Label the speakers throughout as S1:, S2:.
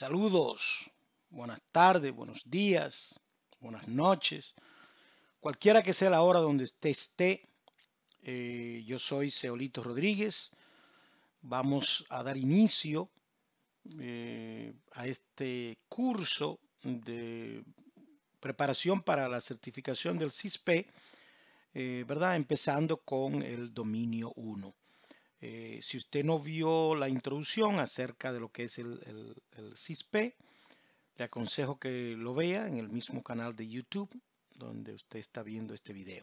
S1: Saludos, buenas tardes, buenos días, buenas noches. Cualquiera que sea la hora donde esté, eh, yo soy Seolito Rodríguez. Vamos a dar inicio eh, a este curso de preparación para la certificación del CISPE, eh, ¿verdad? Empezando con el dominio 1. Eh, si usted no vio la introducción acerca de lo que es el, el, CISP, le aconsejo que lo vea en el mismo canal de YouTube donde usted está viendo este video.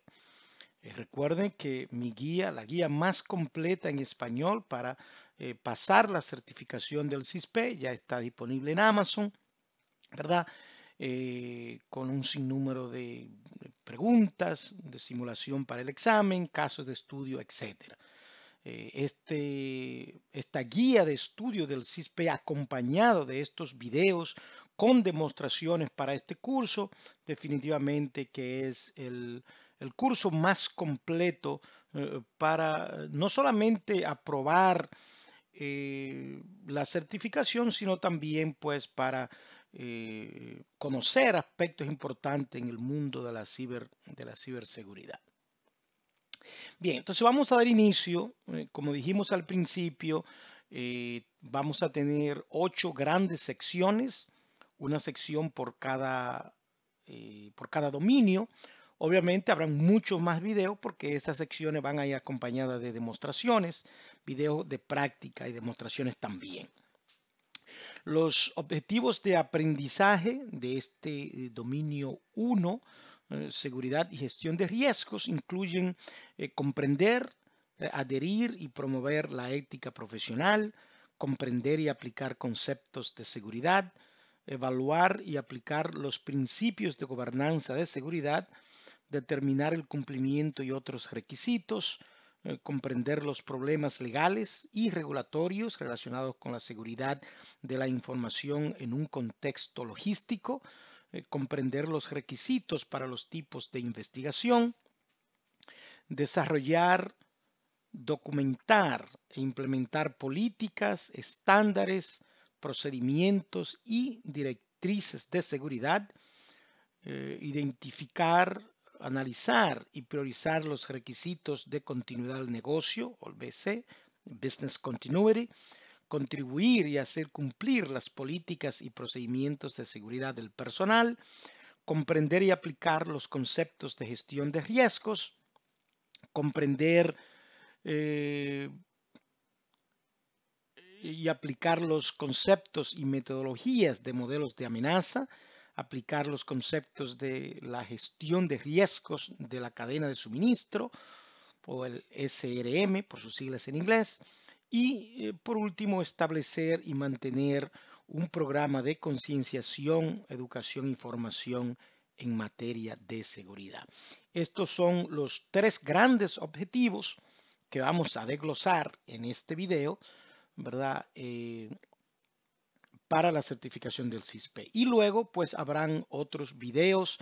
S1: Eh, recuerden que mi guía, la guía más completa en español para eh, pasar la certificación del CISP, ya está disponible en Amazon, ¿verdad? con un sinnúmero de preguntas, de simulación para el examen, casos de estudio, etcétera. Eh, este, esta guía de estudio del CISPE acompañado de estos videos con demostraciones para este curso, definitivamente que es el, curso más completo eh, para eh, no solamente aprobar la certificación, sino también pues para conocer aspectos importantes en el mundo de la, ciber, de la ciberseguridad. Bien, entonces vamos a dar inicio, eh, como dijimos al principio, eh, vamos a tener ocho grandes secciones, una sección eh, por cada, dominio. Obviamente habrán muchos más videos porque esas secciones van a ir acompañadas de demostraciones, videos de práctica y demostraciones también. Los objetivos de aprendizaje de este dominio 1 eh, seguridad y gestión de riesgos incluyen eh, comprender, eh, adherir y promover la ética profesional, comprender y aplicar conceptos de seguridad, evaluar y aplicar los principios de gobernanza de seguridad, determinar el cumplimiento y otros requisitos, comprender los problemas legales y regulatorios relacionados con la seguridad de la información en un contexto logístico, eh, comprender los requisitos para los tipos de investigación, desarrollar, documentar e implementar políticas, estándares, procedimientos y directrices de seguridad, eh, identificar, analizar y priorizar los requisitos de continuidad del negocio, o BC, Business Continuity, contribuir y hacer cumplir las políticas y procedimientos de seguridad del personal, comprender y aplicar los conceptos de gestión de riesgos, comprender eh, y aplicar los conceptos y metodologías de modelos de amenaza, aplicar los conceptos de la gestión de riesgos de la cadena de suministro o el SRM por sus siglas en inglés, y eh, por último, establecer y mantener un programa de concienciación, educación y formación en materia de seguridad. Estos son los tres grandes objetivos que vamos a desglosar en este video, ¿verdad? Eh, para la certificación del CISPE. Y luego, pues, habrán otros videos,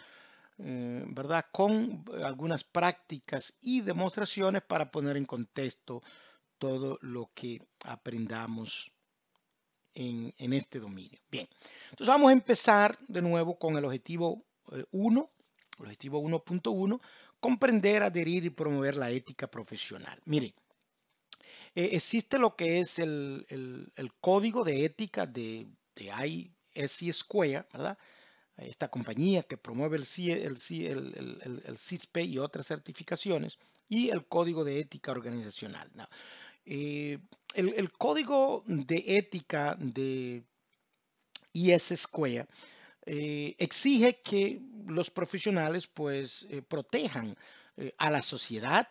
S1: eh, ¿verdad? Con algunas prácticas y demostraciones para poner en contexto todo lo que aprendamos en, este dominio. Bien, entonces vamos a empezar de nuevo con el objetivo 1, eh, objetivo 1.1, comprender, adherir y promover la ética profesional. Mire, eh, existe lo que es el, código de ética de, de ISC Square, Esta compañía que promueve el, el CISPE y otras certificaciones, y el código de ética organizacional. Eh, el, código de ética de IS Square eh, exige que los profesionales pues eh, protejan a la sociedad,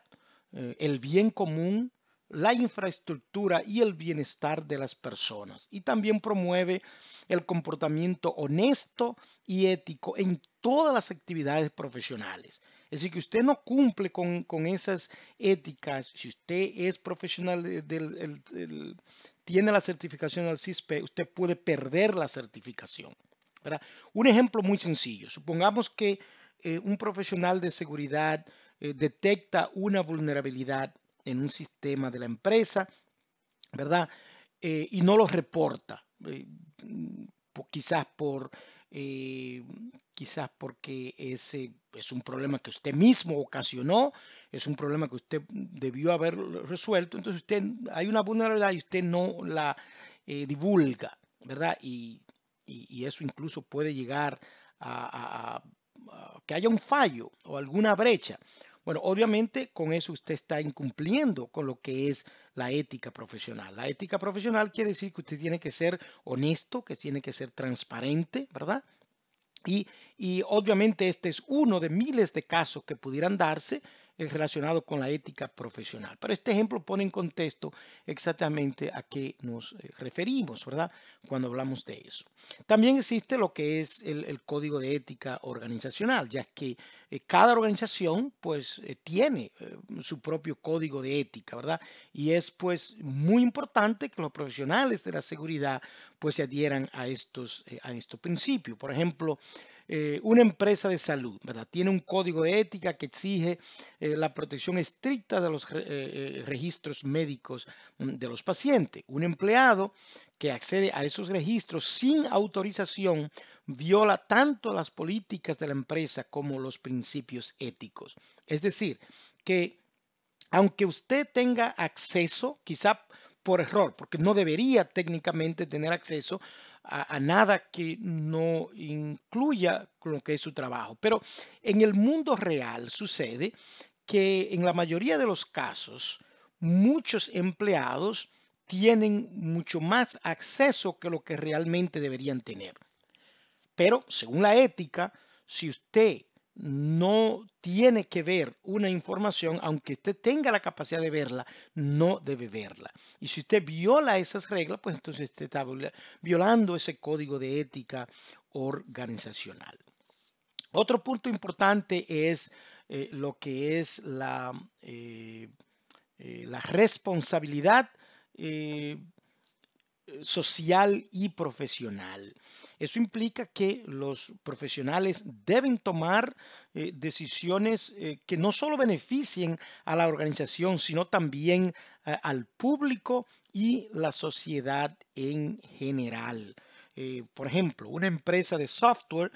S1: el bien común la infraestructura y el bienestar de las personas y también promueve el comportamiento honesto y ético en todas las actividades profesionales. Es decir, que usted no cumple con, esas éticas, si usted es profesional, tiene la certificación del CISPE, usted puede perder la certificación. Un ejemplo muy sencillo, supongamos que eh, un profesional de seguridad eh, detecta una vulnerabilidad en un sistema de la empresa, ¿verdad? Eh, y no los reporta, eh, quizás por... Eh, quizás porque ese es un problema que usted mismo ocasionó, es un problema que usted debió haber resuelto, entonces usted hay una vulnerabilidad y usted no la divulga, ¿verdad? Y, eso incluso puede llegar a que haya un fallo o alguna brecha. Bueno, obviamente con eso usted está incumpliendo con lo que es la ética profesional. La ética profesional quiere decir que usted tiene que ser honesto, que tiene que ser transparente, ¿verdad? Y, y obviamente este es uno de miles de casos que pudieran darse relacionado con la ética profesional. Pero este ejemplo pone en contexto exactamente a qué nos eh, referimos, ¿verdad? Cuando hablamos de eso. También existe lo que es el, código de ética organizacional, ya que eh, cada organización pues eh, tiene su propio código de ética, ¿verdad? Y es pues muy importante que los profesionales de la seguridad pues se adhieran a estos, a estos principios. Por ejemplo, eh, una empresa de salud, ¿verdad? Tiene un código de ética que exige eh, la protección estricta de los eh, registros médicos mm, de los pacientes. Un empleado que accede a esos registros sin autorización viola tanto las políticas de la empresa como los principios éticos. Es decir, que aunque usted tenga acceso, quizá por error, porque no debería técnicamente tener acceso, a, nada que no incluya lo que es su trabajo. Pero en el mundo real sucede que en la mayoría de los casos muchos empleados tienen mucho más acceso que lo que realmente deberían tener. Pero según la ética, si usted no tiene que ver una información, aunque usted tenga la capacidad de verla, no debe verla. Y si usted viola esas reglas, pues entonces usted está violando ese código de ética organizacional. Otro punto importante es eh, lo que es la eh, eh, responsabilidad social y profesional. Eso implica que los profesionales deben tomar eh, decisiones eh, que no solo beneficien a la organización, sino también eh, al público y la sociedad en general. por ejemplo, una empresa de software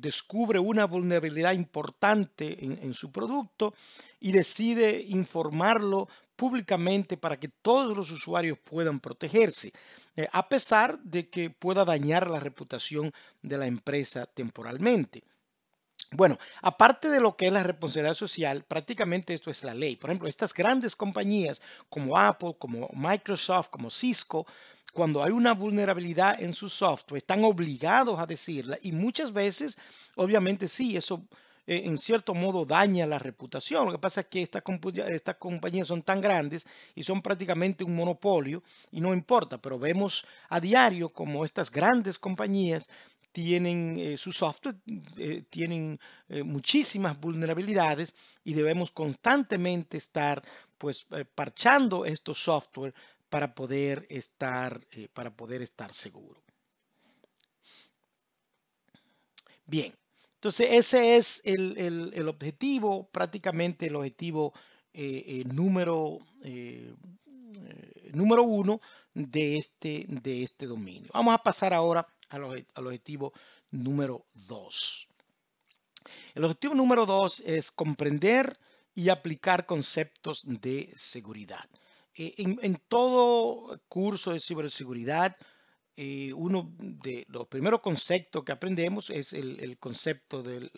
S1: descubre una vulnerabilidad importante en, su producto y decide informarlo públicamente para que todos los usuarios puedan protegerse, eh, a pesar de que pueda dañar la reputación de la empresa temporalmente. Bueno, aparte de lo que es la responsabilidad social, prácticamente esto es la ley. Por ejemplo, estas grandes compañías como Apple, como Microsoft, como Cisco, cuando hay una vulnerabilidad en su software, están obligados a decirla y muchas veces, obviamente sí, eso eh, en cierto modo daña la reputación. Lo que pasa es que estas compañías son tan grandes y son prácticamente un monopolio y no importa, pero vemos a diario como estas grandes compañías tienen eh, su software, eh, tienen muchísimas vulnerabilidades y debemos constantemente estar pues parchando estos software para poder estar, para poder estar seguro. Bien, entonces, ese es el, objetivo, prácticamente el objetivo eh, eh, número, eh, número uno de este, de este dominio. Vamos a pasar ahora al, objetivo número dos. El objetivo número dos es comprender y aplicar conceptos de seguridad. en, todo curso de ciberseguridad eh, uno de los primeros conceptos que aprendemos es el, concepto de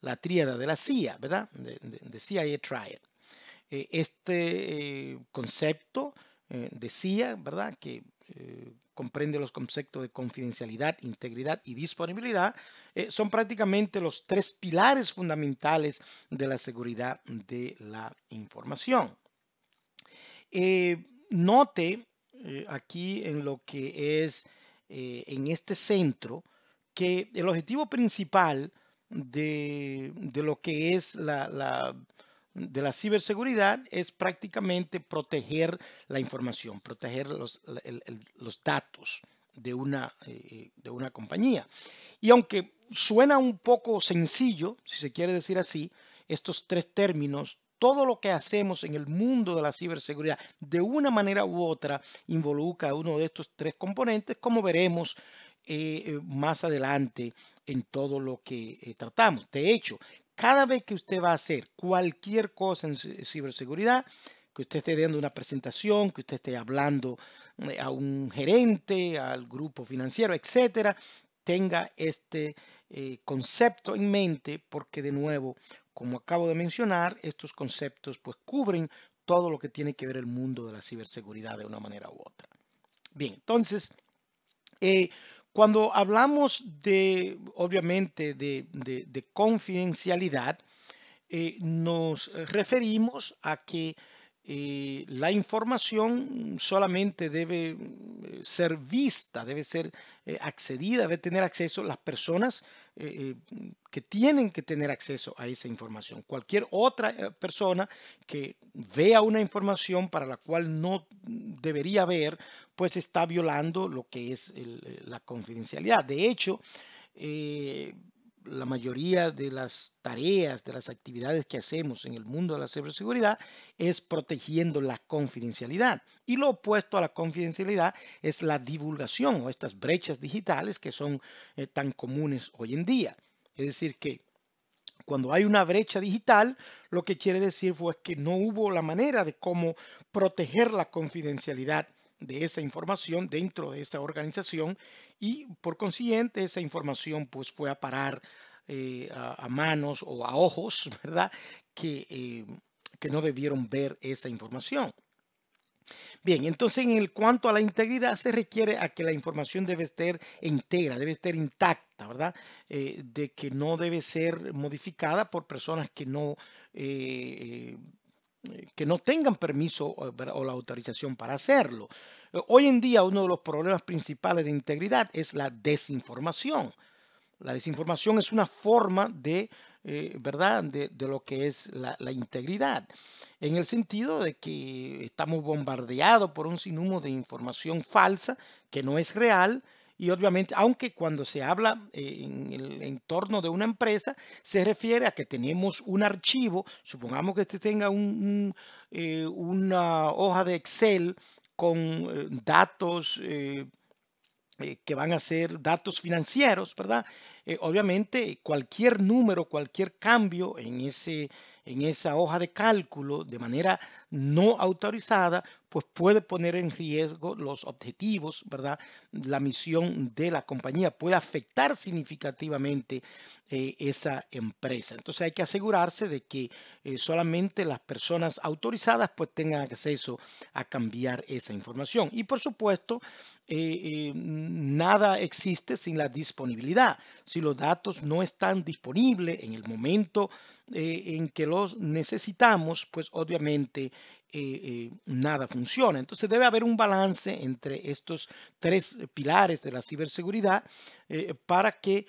S1: la tríada de la CIA, ¿verdad? De, CIA Trial. Eh, este eh, concepto de CIA, ¿verdad? Que comprende los conceptos de confidencialidad, integridad y disponibilidad, son prácticamente los tres pilares fundamentales de la seguridad de la información. note eh, aquí en lo que es eh, en este centro que el objetivo principal de, de lo que es la, la, de la ciberseguridad es prácticamente proteger la información, proteger los, los datos de una, eh, de una compañía. Y aunque suena un poco sencillo, si se quiere decir así, estos tres términos todo lo que hacemos en el mundo de la ciberseguridad de una manera u otra involucra uno de estos tres componentes, como veremos eh, eh, más adelante en todo lo que eh, tratamos. De hecho, cada vez que usted va a hacer cualquier cosa en ciberseguridad, que usted esté dando una presentación, que usted esté hablando a un gerente, al grupo financiero, etcétera, tenga este concepto en mente porque de nuevo como acabo de mencionar, estos conceptos pues cubren todo lo que tiene que ver el mundo de la ciberseguridad de una manera u otra. Bien, entonces, eh, cuando hablamos de, obviamente, de, confidencialidad, eh, nos referimos a que eh, la información solamente debe ser vista, debe ser accedida, debe tener acceso las personas eh, eh, que tienen que tener acceso a esa información. Cualquier otra eh, persona que vea una información para la cual no debería ver, pues está violando lo que es la confidencialidad. De hecho, la mayoría de las tareas, de las actividades que hacemos en el mundo de la ciberseguridad es protegiendo la confidencialidad. Y lo opuesto a la confidencialidad es la divulgación o estas brechas digitales que son eh, tan comunes hoy en día. Es decir, que cuando hay una brecha digital, lo que quiere decir fue que no hubo la manera de cómo proteger la confidencialidad de esa información dentro de esa organización y por consiguiente esa información pues fue a parar eh, a, manos o a ojos, ¿verdad? Eh, que, no debieron ver esa información. Bien, entonces en el cuanto a la integridad se requiere a que la información debe estar entera, debe estar intacta, ¿verdad? Eh, de que no debe ser modificada por personas que no, que no tengan permiso o la autorización para hacerlo. Hoy en día uno de los problemas principales de integridad es la desinformación. La desinformación es una forma de, eh, ¿verdad?, de, lo que es la, integridad, en el sentido de que estamos bombardeados por un sinnúmero de información falsa que no es real. Y obviamente, aunque cuando se habla eh, en el entorno de una empresa, se refiere a que tenemos un archivo, supongamos que este tenga eh, una hoja de Excel con eh, datos eh, eh, que van a ser datos financieros, ¿verdad? obviamente, cualquier número, cualquier cambio en, ese, en esa hoja de cálculo de manera no autorizada pues puede poner en riesgo los objetivos, ¿verdad? La misión de la compañía puede afectar significativamente eh, esa empresa. Entonces hay que asegurarse de que eh, solamente las personas autorizadas pues tengan acceso a cambiar esa información. Y por supuesto, eh, eh, nada existe sin la disponibilidad. Si los datos no están disponibles en el momento eh, en que los necesitamos, pues obviamente nada funciona. Entonces debe haber un balance entre estos tres pilares de la ciberseguridad para que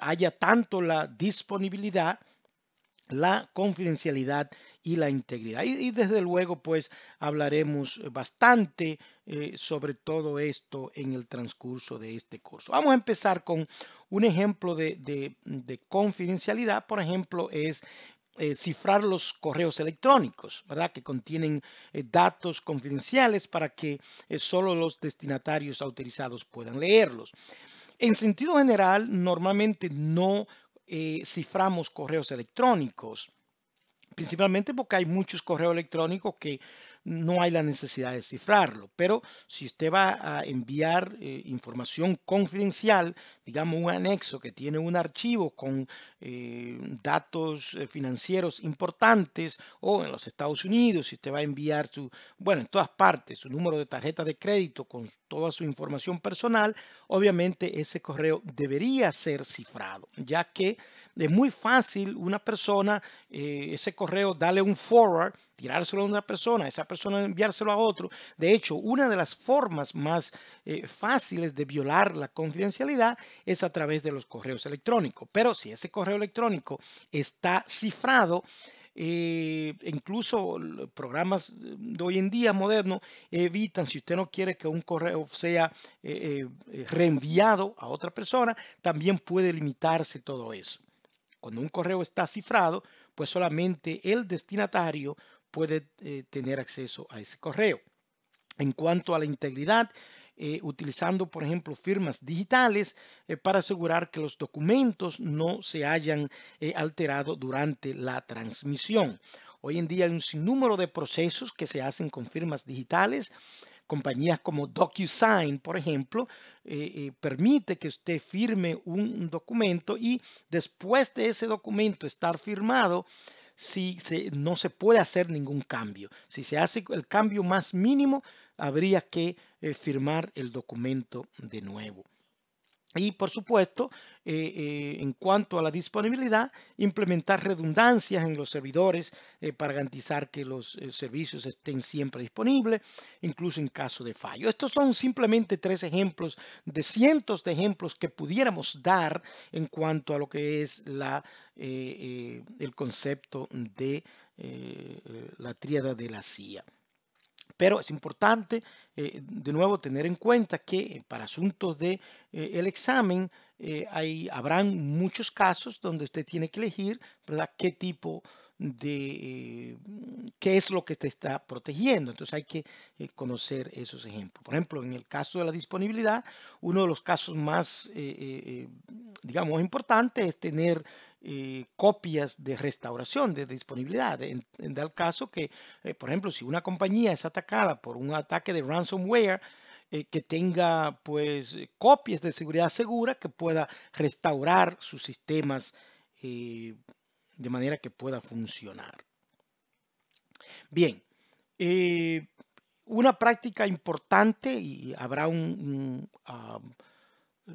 S1: haya tanto la disponibilidad la confidencialidad y la integridad. Y, desde luego, pues hablaremos eh, bastante eh, sobre todo esto en el transcurso de este curso. Vamos a empezar con un ejemplo de, de, confidencialidad. Por ejemplo, es eh, cifrar los correos electrónicos, ¿verdad? Que contienen datos confidenciales para que solo los destinatarios autorizados puedan leerlos. En sentido general, normalmente no eh, ciframos correos electrónicos, principalmente porque hay muchos correos electrónicos que no hay la necesidad de cifrarlo, pero si usted va a enviar eh, información confidencial, digamos un anexo que tiene un archivo con eh, datos eh, financieros importantes o en los Estados Unidos, si usted va a enviar su, bueno, en todas partes, su número de tarjeta de crédito con toda su información personal, obviamente ese correo debería ser cifrado, ya que es muy fácil una persona, ese correo, darle un forward, tirárselo a una persona, esa persona enviárselo a otro. De hecho, una de las formas más eh, fáciles de violar la confidencialidad es a través de los correos electrónicos. Pero si ese correo electrónico está cifrado, eh, incluso programas de hoy en día modernos evitan, si usted no quiere que un correo sea eh, reenviado a otra persona, también puede limitarse todo eso. Cuando un correo está cifrado, pues solamente el destinatario puede eh, tener acceso a ese correo. En cuanto a la integridad, eh, utilizando, por ejemplo, firmas digitales eh, para asegurar que los documentos no se hayan alterado durante la transmisión. Hoy en día hay un sinnúmero de procesos que se hacen con firmas digitales. Compañías como DocuSign, por ejemplo, permite que usted firme un documento y después de ese documento estar firmado, si no se puede hacer ningún cambio. Si se hace el cambio más mínimo, habría que eh, firmar el documento de nuevo. Y por supuesto, eh, eh, en cuanto a la disponibilidad, implementar redundancias en los servidores eh, para garantizar que los servicios estén siempre disponibles, incluso en caso de fallo. Estos son simplemente tres ejemplos de cientos de ejemplos que pudiéramos dar en cuanto a lo que es el concepto de la tríada de la CIA. Pero es importante, eh, de nuevo, tener en cuenta que eh, para asuntos del de, eh, examen habrán muchos casos donde usted tiene que elegir qué tipo de mm, qué es lo que te está protegiendo. Entonces hay que conocer esos ejemplos. Por ejemplo, en el caso de la disponibilidad, uno de los casos más, digamos, importante es tener eh, copias de restauración, de disponibilidad. En, tal caso que, eh, por ejemplo, si una compañía es atacada por un ataque de ransomware, eh, que tenga pues copias de seguridad segura que pueda restaurar sus sistemas de manera que pueda funcionar. Bien, una práctica importante y habrá un,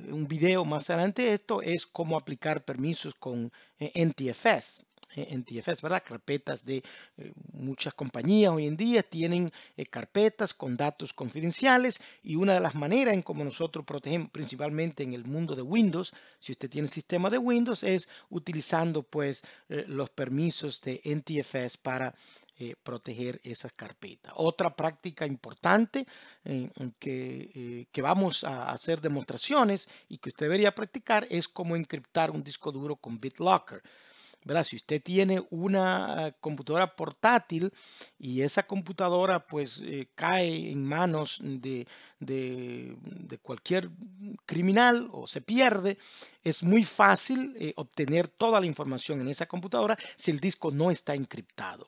S1: un video más adelante, esto es cómo aplicar permisos con eh, NTFS. Eh, NTFS, ¿verdad? Carpetas de eh, muchas compañías hoy en día tienen carpetas con datos confidenciales y una de las maneras en cómo nosotros protegemos, principalmente en el mundo de Windows, si usted tiene sistema de Windows, es utilizando pues los permisos de NTFS para eh, proteger esas carpetas. Otra práctica importante eh, eh, que, vamos a hacer demostraciones y que usted debería practicar es cómo encriptar un disco duro con BitLocker. Si usted tiene una computadora portátil y esa computadora pues cae en manos de, cualquier criminal o se pierde, es muy fácil obtener toda la información en esa computadora si el disco no está encriptado.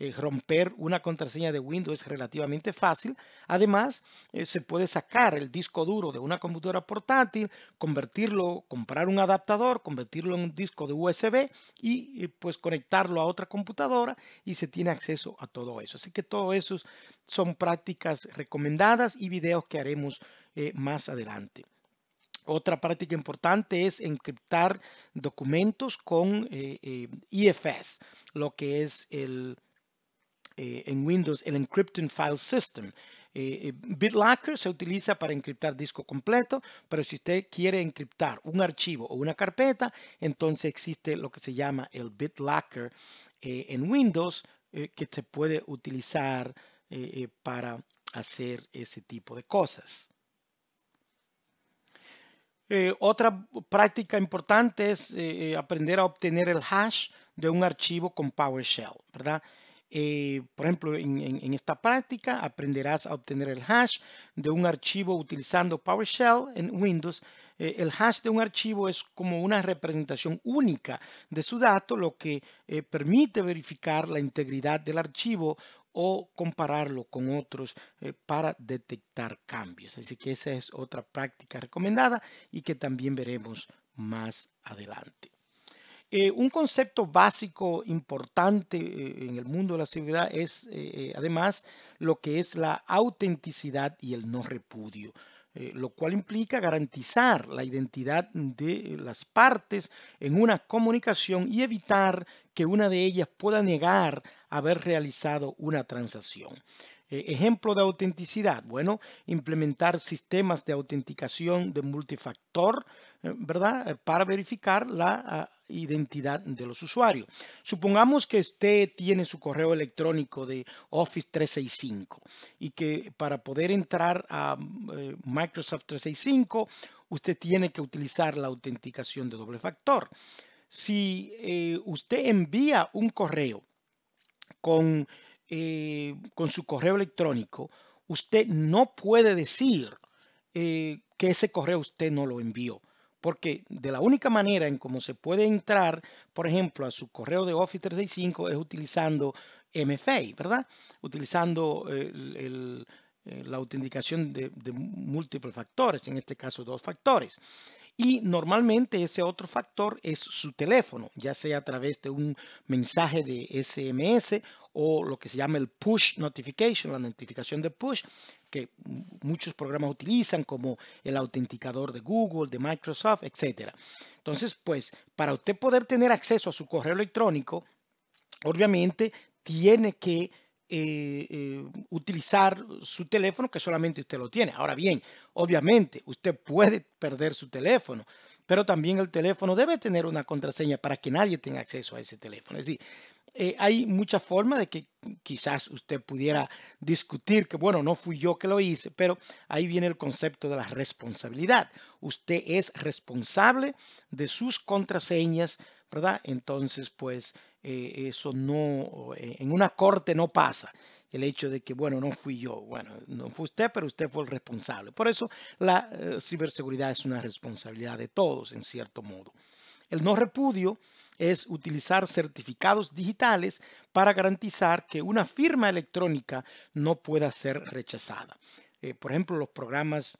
S1: Eh, romper una contraseña de Windows es relativamente fácil. Además, eh, se puede sacar el disco duro de una computadora portátil, convertirlo, comprar un adaptador, convertirlo en un disco de USB y eh, pues conectarlo a otra computadora y se tiene acceso a todo eso. Así que todo eso son prácticas recomendadas y videos que haremos más adelante. Otra práctica importante es encriptar documentos con IFS, lo que es el eh, en Windows el Encrypting File System. Eh, eh, BitLocker se utiliza para encriptar disco completo, pero si usted quiere encriptar un archivo o una carpeta, entonces existe lo que se llama el BitLocker en Windows que se puede utilizar para hacer ese tipo de cosas. otra práctica importante es aprender a obtener el hash de un archivo con PowerShell, ¿verdad? Eh, por ejemplo, en, esta práctica aprenderás a obtener el hash de un archivo utilizando PowerShell en Windows. Eh, el hash de un archivo es como una representación única de su dato, lo que eh, permite verificar la integridad del archivo o compararlo con otros para detectar cambios. Así que esa es otra práctica recomendada y que también veremos más adelante. Eh, un concepto básico importante eh, en el mundo de la seguridad es eh, además lo que es la autenticidad y el no repudio. lo cual implica garantizar la identidad de las partes en una comunicación y evitar que una de ellas pueda negar haber realizado una transacción. Eh, ejemplo de autenticidad, bueno, implementar sistemas de autenticación de multifactor, eh, ¿verdad? Eh, para verificar la ah, identidad de los usuarios. Supongamos que usted tiene su correo electrónico de Office 365 y que para poder entrar a Microsoft 365 usted tiene que utilizar la autenticación de doble factor. Si usted envía un correo con eh, con su correo electrónico, usted no puede decir eh, que ese correo usted no lo envió. Porque de la única manera en cómo se puede entrar, por ejemplo, a su correo de Office 365 es utilizando MFA, ¿verdad? Utilizando eh, la autenticación de, múltiples factores, en este caso dos factores. Y normalmente ese otro factor es su teléfono, ya sea a través de un mensaje de SMS o lo que se llama el push notification, la notificación de push, que muchos programas utilizan como el autenticador de Google, de Microsoft, etc. Entonces, pues, para usted poder tener acceso a su correo electrónico, obviamente tiene que eh, eh, utilizar su teléfono que solamente usted lo tiene. Ahora bien, obviamente usted puede perder su teléfono, pero también el teléfono debe tener una contraseña para que nadie tenga acceso a ese teléfono. Es decir, eh, hay muchas formas de que quizás usted pudiera discutir que, bueno, no fui yo que lo hice, pero ahí viene el concepto de la responsabilidad. Usted es responsable de sus contraseñas, ¿verdad? Entonces, pues eh, eso no, eh, en una corte no pasa el hecho de que, bueno, no fui yo, bueno, no fue usted, pero usted fue el responsable. Por eso la eh, ciberseguridad es una responsabilidad de todos, en cierto modo. El no repudio es utilizar certificados digitales para garantizar que una firma electrónica no pueda ser rechazada. por ejemplo, los programas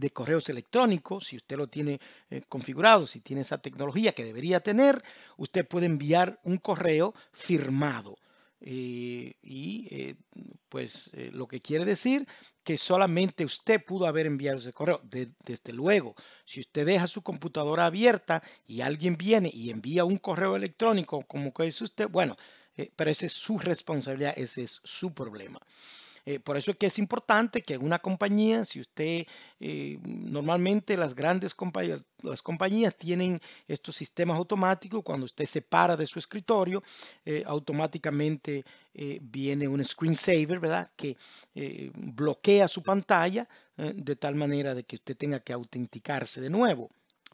S1: de correos electrónicos, si usted lo tiene eh, configurado, si tiene esa tecnología que debería tener, usted puede enviar un correo firmado. Eh, y eh, pues lo que quiere decir que solamente usted pudo haber enviado ese correo. desde luego, si usted deja su computadora abierta y alguien viene y envía un correo electrónico como que es usted, bueno, pero esa es su responsabilidad, ese es su problema. Eh, por eso es que es importante que una compañía, si usted eh, normalmente las grandes compañías, las compañías tienen estos sistemas automáticos, cuando usted se para de su escritorio, eh, automáticamente viene un screensaver, ¿verdad? Que bloquea su pantalla de tal manera de que usted tenga que autenticarse de nuevo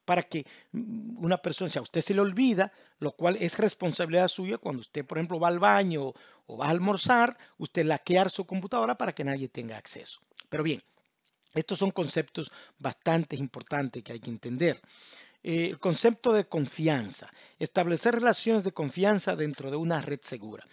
S1: para que mm, una persona, si a usted se le olvida, lo cual es responsabilidad suya cuando usted, por ejemplo, va al baño o vas a almorzar, usted laquear su computadora para que nadie tenga acceso. Pero bien, estos son conceptos bastante importantes que hay que entender. Eh, el concepto de confianza, establecer relaciones de confianza dentro de una red segura.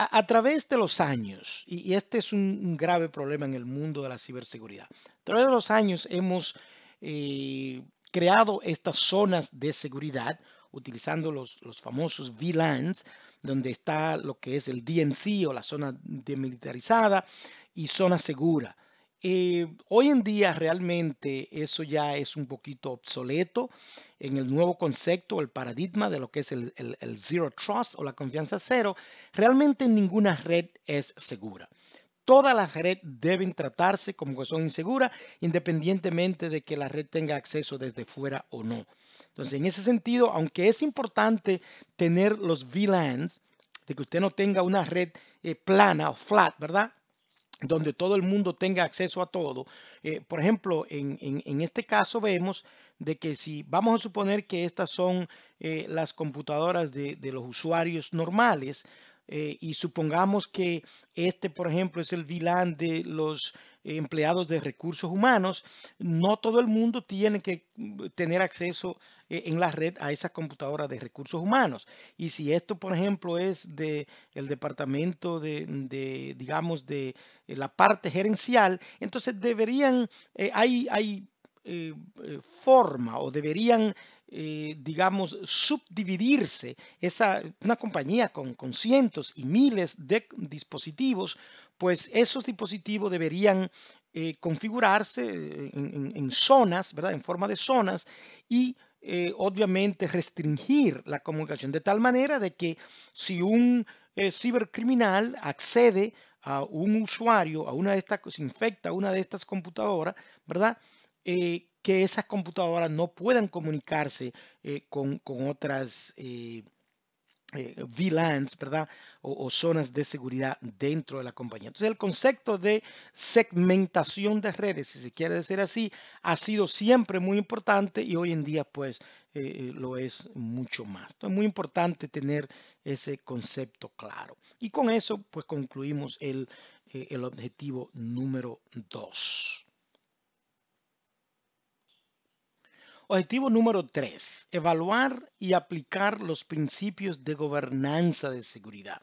S1: A, través de los años, y, este es un, grave problema en el mundo de la ciberseguridad, a través de los años hemos eh, creado estas zonas de seguridad utilizando los, los famosos VLANs donde está lo que es el DNC o la zona demilitarizada y zona segura. Eh, hoy en día realmente eso ya es un poquito obsoleto en el nuevo concepto, el paradigma de lo que es el, el zero trust o la confianza cero. Realmente ninguna red es segura todas las redes deben tratarse como que son inseguras, independientemente de que la red tenga acceso desde fuera o no. Entonces, en ese sentido, aunque es importante tener los VLANs, de que usted no tenga una red eh, plana o flat, ¿verdad? Donde todo el mundo tenga acceso a todo. Eh, por ejemplo, en, este caso vemos de que si vamos a suponer que estas son eh, las computadoras de los usuarios normales, eh, y supongamos que este, por ejemplo, es el vilán de los empleados de recursos humanos, no todo el mundo tiene que mm, tener acceso eh, en la red a esa computadora de recursos humanos. Y si esto, por ejemplo, es de el departamento de, digamos, de la parte gerencial, entonces deberían, eh, hay, hay forma o deberían eh, digamos, subdividirse. Esa, una compañía con, con cientos y miles de dispositivos, pues esos dispositivos deberían eh, configurarse eh, en, zonas, ¿verdad? En forma de zonas y obviamente restringir la comunicación de tal manera de que si un cibercriminal accede a un usuario, a una de estas, infecta una de estas computadoras, ¿verdad? que esas computadoras no puedan comunicarse eh, con, otras eh, eh, VLANs, ¿verdad? O, zonas de seguridad dentro de la compañía. Entonces, el concepto de segmentación de redes, si se quiere decir así, ha sido siempre muy importante y hoy en día, pues, lo es mucho más. es muy importante tener ese concepto claro. Y con eso, pues, concluimos el, el objetivo número dos. Objetivo número 3. Evaluar y aplicar los principios de gobernanza de seguridad.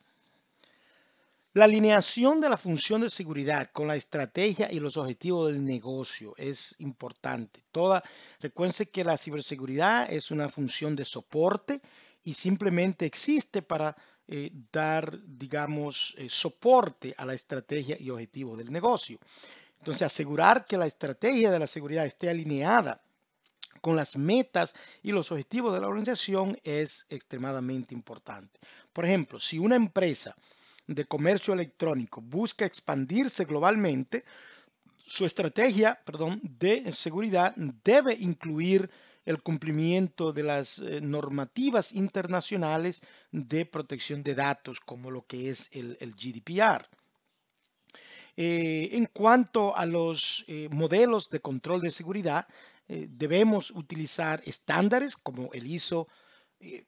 S1: La alineación de la función de seguridad con la estrategia y los objetivos del negocio es importante. Toda, que la ciberseguridad es una función de soporte y simplemente existe para eh, dar, digamos, eh, soporte a la estrategia y objetivos del negocio. Entonces, asegurar que la estrategia de la seguridad esté alineada con las metas y los objetivos de la organización es extremadamente importante. Por ejemplo, si una empresa de comercio electrónico busca expandirse globalmente, su estrategia perdón, de seguridad debe incluir el cumplimiento de las eh, normativas internacionales de protección de datos, como lo que es el, GDPR. Eh, en cuanto a los eh, modelos de control de seguridad, eh, debemos utilizar estándares como el ISO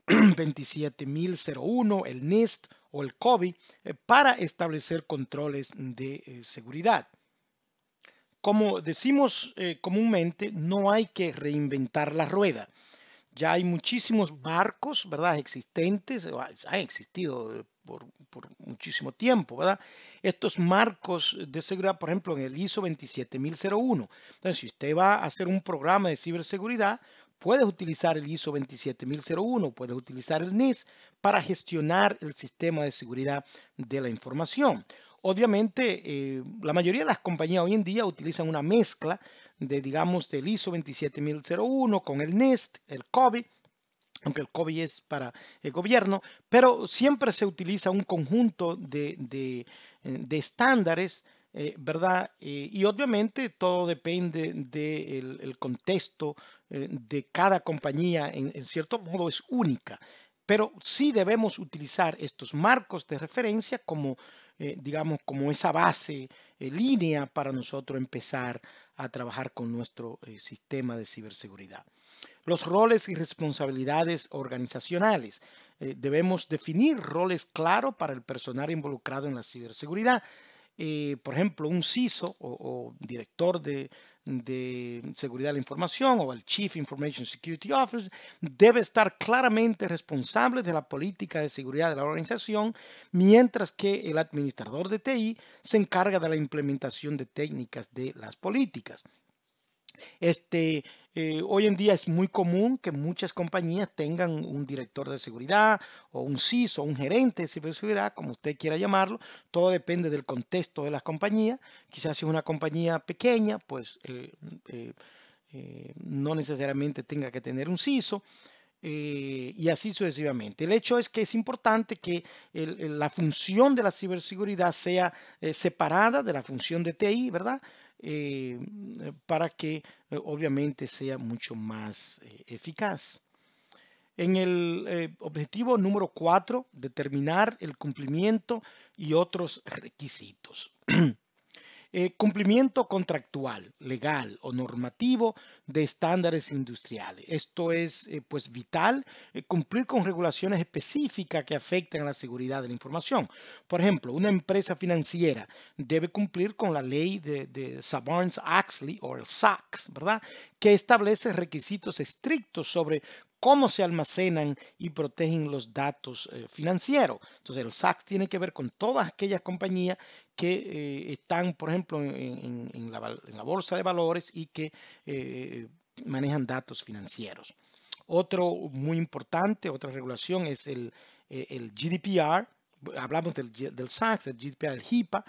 S1: 27001, eh, el NIST o el COBI eh, para establecer controles de seguridad. Como decimos comúnmente, no hay que reinventar la rueda. Ya hay muchísimos marcos ¿verdad? Existentes, han existido por, muchísimo tiempo, ¿verdad? Estos marcos de seguridad, por ejemplo, en el ISO 27001. Entonces, si usted va a hacer un programa de ciberseguridad, puedes utilizar el ISO 27001, puedes utilizar el NIST para gestionar el sistema de seguridad de la información. Obviamente, eh, la mayoría de las compañías hoy en día utilizan una mezcla de, digamos, del ISO 27001 con el NIST, el COVID, aunque el COVID es para el gobierno, pero siempre se utiliza un conjunto de, eh, estándares, eh, ¿verdad? Eh, y obviamente todo depende del contexto de cada compañía, en, en cierto modo es única, pero sí debemos utilizar estos marcos de referencia como, digamos, como esa base, línea para nosotros empezar a trabajar con nuestro sistema de ciberseguridad. Los roles y responsabilidades organizacionales. Eh, debemos definir roles claros para el personal involucrado en la ciberseguridad. Eh, por ejemplo, un CISO o, director de, de, seguridad de la información o el Chief Information Security Officer debe estar claramente responsable de la política de seguridad de la organización, mientras que el administrador de TI se encarga de la implementación de técnicas de las políticas. Este, eh, hoy en día es muy común que muchas compañías tengan un director de seguridad o un CISO, un gerente de ciberseguridad, como usted quiera llamarlo. Todo depende del contexto de las compañías. Quizás si es una compañía pequeña, pues eh, eh, no necesariamente tenga que tener un CISO. y así sucesivamente. El hecho es que es importante que la función de la ciberseguridad sea separada de la función de TI, ¿verdad? Eh, eh, para que eh, obviamente sea mucho más eficaz. En el objetivo número cuatro determinar el cumplimiento y otros requisitos. Eh, cumplimiento contractual, legal o normativo de estándares industriales. Esto es eh, pues vital eh, cumplir con regulaciones específicas que afectan a la seguridad de la información. Por ejemplo, una empresa financiera debe cumplir con la ley de, de axley o el SACS, ¿verdad? Que establece requisitos estrictos sobre cómo se almacenan y protegen los datos financieros. Entonces, el SACS tiene que ver con todas aquellas compañías que eh, están, por ejemplo, en, la, bolsa de valores y que eh, manejan datos financieros. Otro muy importante, otra regulación es el, eh, GDPR. Hablamos del, SACS, el GDPR, el HIPAA,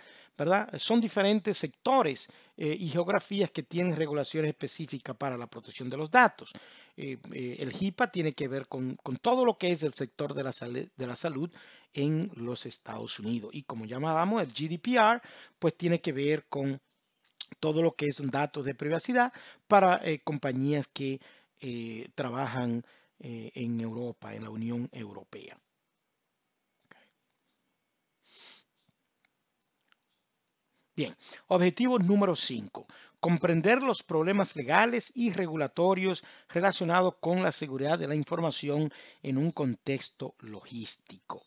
S1: son diferentes sectores eh, y geografías que tienen regulaciones específicas para la protección de los datos. Eh, eh, el HIPAA tiene que ver con, todo lo que es el sector de la, de la salud en los Estados Unidos. Y como llamábamos, el GDPR, pues tiene que ver con todo lo que es datos de privacidad para compañías que trabajan en Europa, en la Unión Europea. Bien, objetivo número 5, comprender los problemas legales y regulatorios relacionados con la seguridad de la información en un contexto logístico.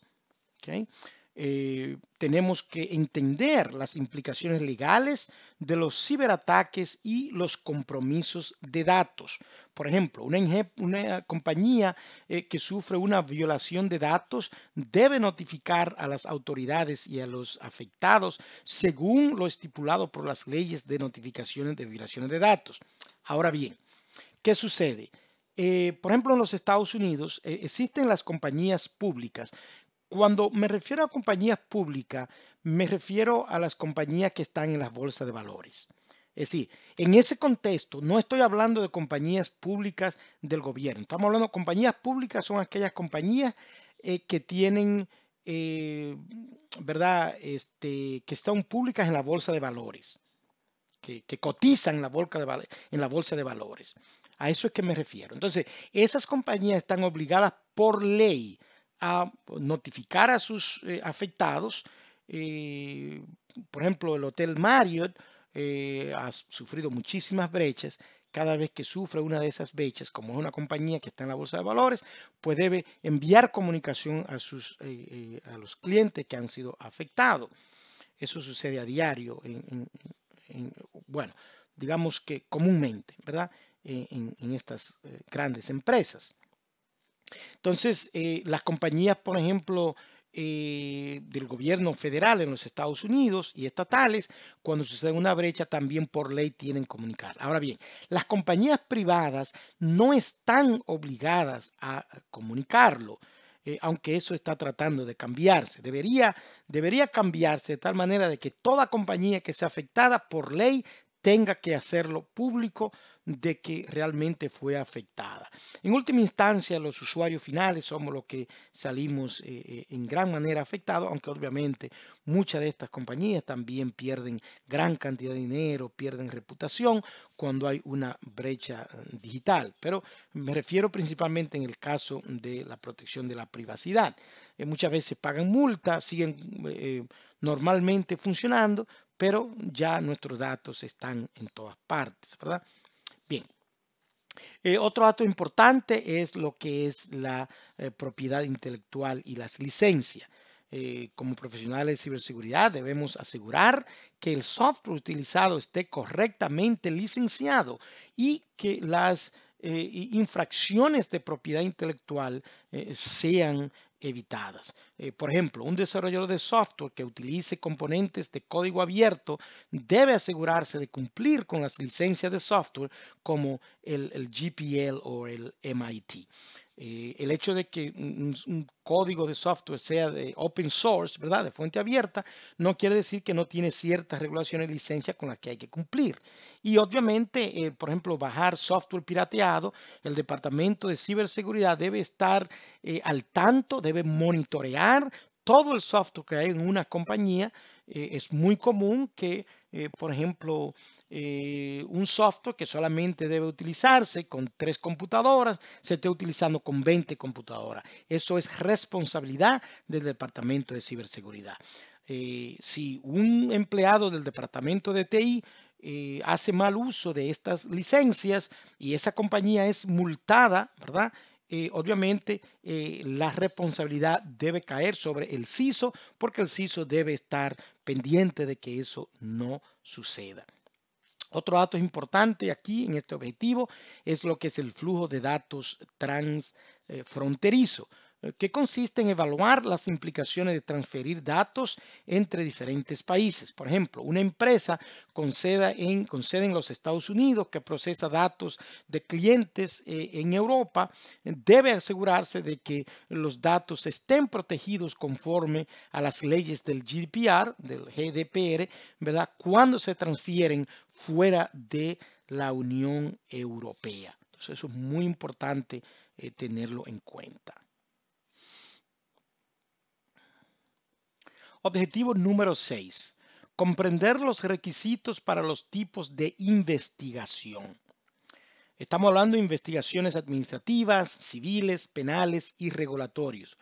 S1: ¿Okay? Eh, tenemos que entender las implicaciones legales de los ciberataques y los compromisos de datos. Por ejemplo, una, compañía eh, que sufre una violación de datos debe notificar a las autoridades y a los afectados según lo estipulado por las leyes de notificaciones de violaciones de datos. Ahora bien, ¿qué sucede? Eh, por ejemplo, en los Estados Unidos existen las compañías públicas cuando me refiero a compañías públicas, me refiero a las compañías que están en las bolsas de valores. Es decir, en ese contexto no estoy hablando de compañías públicas del gobierno. Estamos hablando de compañías públicas, son aquellas compañías eh, que tienen, eh, ¿verdad? Este, que están públicas en la bolsa de valores, que, cotizan la, en la bolsa de valores. A eso es que me refiero. Entonces, esas compañías están obligadas por ley a notificar a sus eh, afectados. Eh, por ejemplo, el Hotel Marriott eh, ha sufrido muchísimas brechas. Cada vez que sufre una de esas brechas, como es una compañía que está en la bolsa de valores, pues debe enviar comunicación a, sus, a los clientes que han sido afectados. Eso sucede a diario, bueno, digamos que comúnmente, ¿verdad? en, estas grandes empresas. Entonces, eh, las compañías, por ejemplo, eh, del gobierno federal en los Estados Unidos y estatales, cuando sucede una brecha, también por ley tienen que comunicar. Ahora bien, las compañías privadas no están obligadas a comunicarlo. Eh, aunque eso está tratando de cambiarse. Debería, debería cambiarse de tal manera de que toda compañía que sea afectada por ley tenga que hacerlo público de que realmente fue afectada. En última instancia, los usuarios finales somos los que salimos eh, eh, en gran manera afectados, aunque obviamente muchas de estas compañías también pierden gran cantidad de dinero, pierden reputación cuando hay una brecha eh, digital. Pero me refiero principalmente en el caso de la protección de la privacidad. muchas veces pagan multas, siguen normalmente funcionando, pero ya nuestros datos están en todas partes, ¿verdad? Bien. Eh, otro dato importante es lo que es la eh, propiedad intelectual y las licencias. Eh, como profesionales de ciberseguridad debemos asegurar que el software utilizado esté correctamente licenciado y que las infracciones de propiedad intelectual sean evitadas. Eh, por ejemplo, un desarrollador de software que utilice componentes de código abierto debe asegurarse de cumplir con las licencias de software como el, el GPL o el MIT. Eh, el hecho de que un, código de software sea de open source, ¿verdad? De fuente abierta, no quiere decir que no tiene ciertas regulaciones y licencias con las que hay que cumplir. Y obviamente, eh, por ejemplo, bajar software pirateado, el Departamento de Ciberseguridad debe estar eh, al tanto, debe monitorear todo el software que hay en una compañía. es muy común que, por ejemplo, eh, un software que solamente debe utilizarse con tres computadoras, se esté utilizando con 20 computadoras. Eso es responsabilidad del Departamento de Ciberseguridad. Eh, si un empleado del Departamento de TI eh, hace mal uso de estas licencias y esa compañía es multada, ¿verdad? obviamente la responsabilidad debe caer sobre el CISO porque el CISO debe estar pendiente de que eso no suceda. Otro dato importante aquí en este objetivo es lo que es el flujo de datos transfronterizo que consiste en evaluar las implicaciones de transferir datos entre diferentes países. Por ejemplo, una empresa con sede en, en los Estados Unidos que procesa datos de clientes eh, en Europa debe asegurarse de que los datos estén protegidos conforme a las leyes del GDPR, del GDPR, ¿verdad? Cuando se transfieren fuera de la Unión Europea. Entonces, eso es muy importante eh, tenerlo en cuenta. Objetivo número 6. Comprender los requisitos para los tipos de investigación. Estamos hablando de investigaciones administrativas, civiles, penales y regulatorios.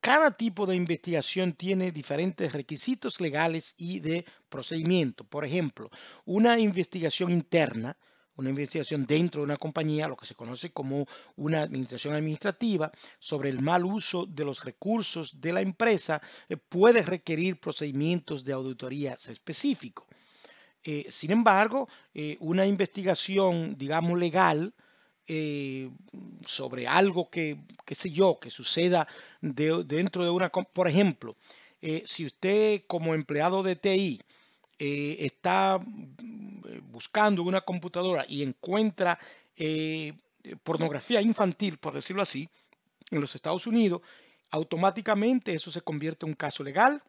S1: Cada tipo de investigación tiene diferentes requisitos legales y de procedimiento. Por ejemplo, una investigación interna una investigación dentro de una compañía, lo que se conoce como una administración administrativa, sobre el mal uso de los recursos de la empresa, eh, puede requerir procedimientos de auditoría específicos. Eh, sin embargo, eh, una investigación, digamos, legal, sobre algo que, qué sé yo, que suceda dentro de una... Por ejemplo, si usted como empleado de TI eh, está mm, eh, buscando una computadora y encuentra eh, pornografía infantil, por decirlo así, en los Estados Unidos, automáticamente eso se convierte en un caso legal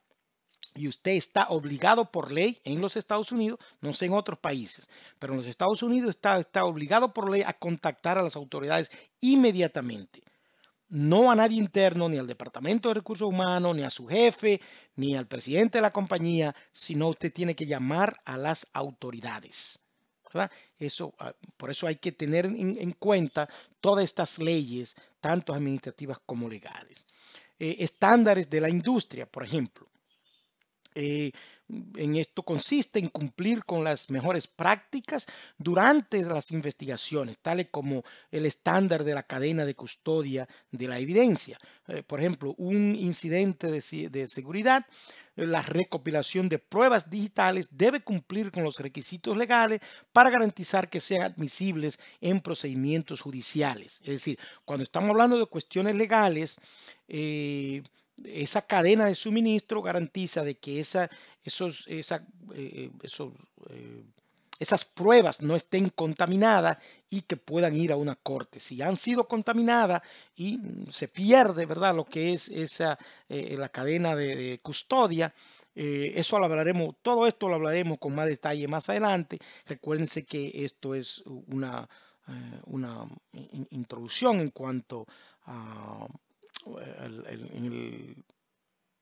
S1: y usted está obligado por ley en los Estados Unidos, no sé en otros países, pero en los Estados Unidos está, está obligado por ley a contactar a las autoridades inmediatamente no a nadie interno, ni al Departamento de Recursos Humanos, ni a su jefe, ni al presidente de la compañía, sino usted tiene que llamar a las autoridades. Eso, ah, por eso hay que tener en, cuenta todas estas leyes, tanto administrativas como legales. Eh, estándares de la industria, por ejemplo. Eh, en esto consiste en cumplir con las mejores prácticas durante las investigaciones, tales como el estándar de la cadena de custodia de la evidencia. Eh, por ejemplo, un incidente de, seguridad eh, la recopilación de pruebas digitales debe cumplir con los requisitos legales para garantizar que sean admisibles en procedimientos judiciales. Es decir, cuando estamos hablando de cuestiones legales, eh, esa cadena de suministro garantiza de que esa, eh, eh, eh, esas pruebas no estén contaminadas y que puedan ir a una corte. Si han sido contaminadas y se pierde, ¿verdad? Lo que es esa, la cadena de, custodia. eso lo hablaremos, todo esto lo hablaremos con más detalle más adelante. Recuérdense que esto es una, una introducción en cuanto a, en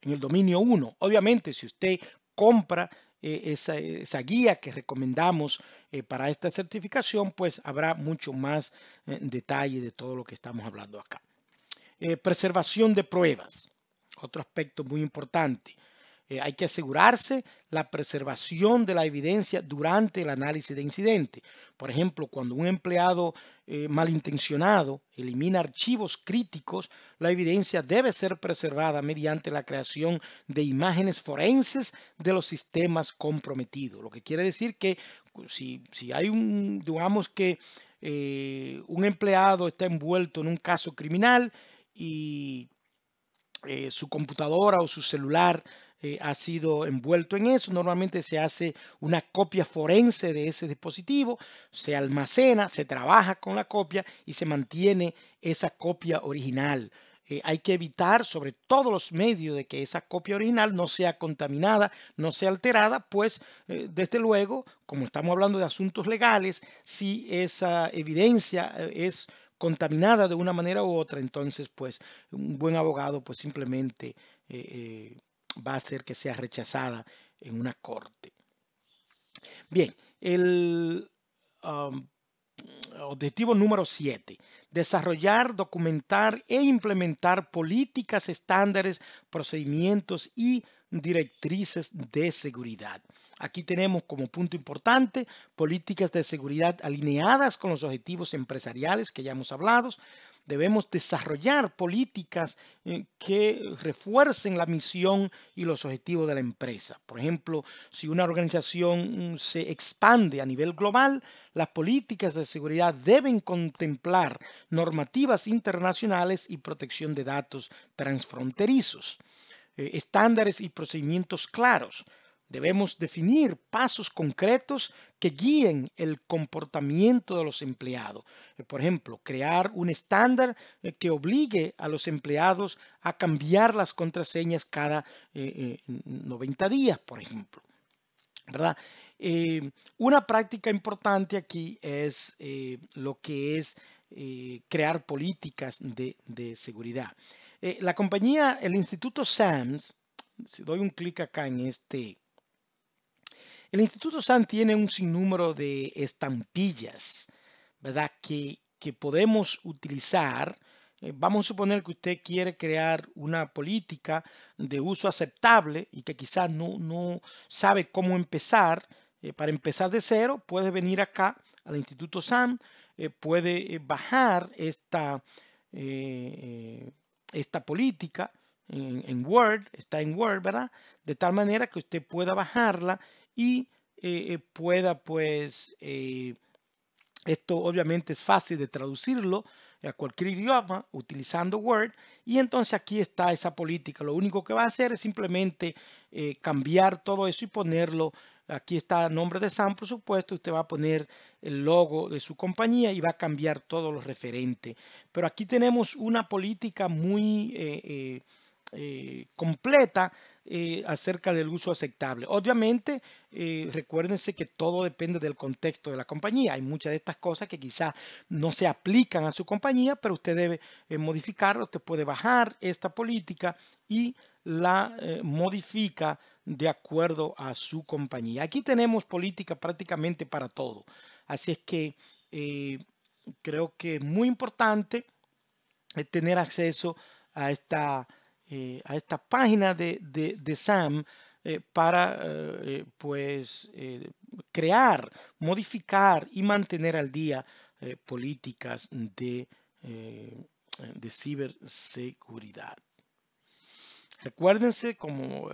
S1: el dominio 1. Obviamente, si usted compra eh, esa, guía que recomendamos eh, para esta certificación, pues habrá mucho más eh, detalle de todo lo que estamos hablando acá. preservación de pruebas, otro aspecto muy importante. Eh, hay que asegurarse la preservación de la evidencia durante el análisis de incidente. Por ejemplo, cuando un empleado eh, malintencionado elimina archivos críticos, la evidencia debe ser preservada mediante la creación de imágenes forenses de los sistemas comprometidos. Lo que quiere decir que si, hay un, digamos que eh, un empleado está envuelto en un caso criminal y su computadora o su celular eh, ha sido envuelto en eso. Normalmente se hace una copia forense de ese dispositivo, se almacena, se trabaja con la copia y se mantiene esa copia original. Eh, hay que evitar sobre todos los medios de que esa copia original no sea contaminada, no sea alterada, pues eh, desde luego, como estamos hablando de asuntos legales, si esa evidencia es contaminada de una manera u otra, entonces pues un buen abogado pues simplemente va a ser que sea rechazada en una corte. Bien, el objetivo número 7, desarrollar, documentar e implementar políticas, estándares, procedimientos y directrices de seguridad. Aquí tenemos como punto importante políticas de seguridad alineadas con los objetivos empresariales que ya hemos hablado, Debemos desarrollar políticas eh, que refuercen la misión y los objetivos de la empresa. Por ejemplo, si una organización mm, se expande a nivel global, las políticas de seguridad deben contemplar normativas internacionales y protección de datos transfronterizos, eh, estándares y procedimientos claros Debemos definir pasos concretos que guíen el comportamiento de los empleados. Eh, por ejemplo, crear un estándar eh, que obligue a los empleados a cambiar las contraseñas cada 90 eh, días, por ejemplo. ¿Verdad? una práctica importante aquí es lo que es crear políticas de seguridad. la compañía, el Instituto SAMS, si doy un clic acá en este, el Instituto SAN tiene un sinnúmero de estampillas, ¿verdad? Que, podemos utilizar. Eh, vamos a suponer que usted quiere crear una política de uso aceptable y que quizás no, no sabe cómo empezar. Eh, para empezar de cero, puede venir acá al Instituto SAM, eh, puede bajar esta, esta política en, en, Word, está en Word, ¿verdad? De tal manera que usted pueda bajarla y eh, eh, pueda pues, eh, esto obviamente es fácil de traducirlo a cualquier idioma utilizando Word y entonces aquí está esa política. Lo único que va a hacer es simplemente cambiar todo eso y ponerlo. Aquí está nombre de Sam, por supuesto. Usted va a poner el logo de su compañía y va a cambiar todo lo referente. Pero aquí tenemos una política muy eh, completa eh, acerca del uso aceptable. Obviamente, eh, recuérdense que todo depende del contexto de la compañía. Hay muchas de estas cosas que quizás no se aplican a su compañía, pero usted debe modificarlo, usted puede bajar esta política y la modifica de acuerdo a su compañía. Aquí tenemos política prácticamente para todo. Así es que creo que es muy importante tener acceso a esta eh, a esta página de, SAM eh, para eh, pues, crear, modificar y mantener al día políticas de, ciberseguridad. Recuérdense, como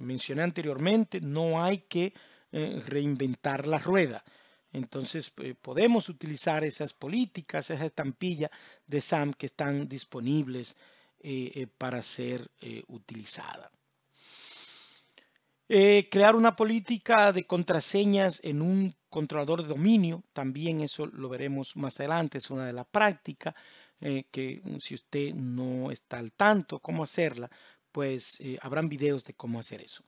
S1: mencioné anteriormente, no hay que reinventar la rueda. Entonces podemos utilizar esas políticas, esa estampilla de SAM que están disponibles eh, eh, para ser eh, utilizada. crear una política de contraseñas en un controlador de dominio, también eso lo veremos más adelante, es una de las prácticas que mm, si usted no está al tanto cómo hacerla, pues habrán videos de cómo hacer eso.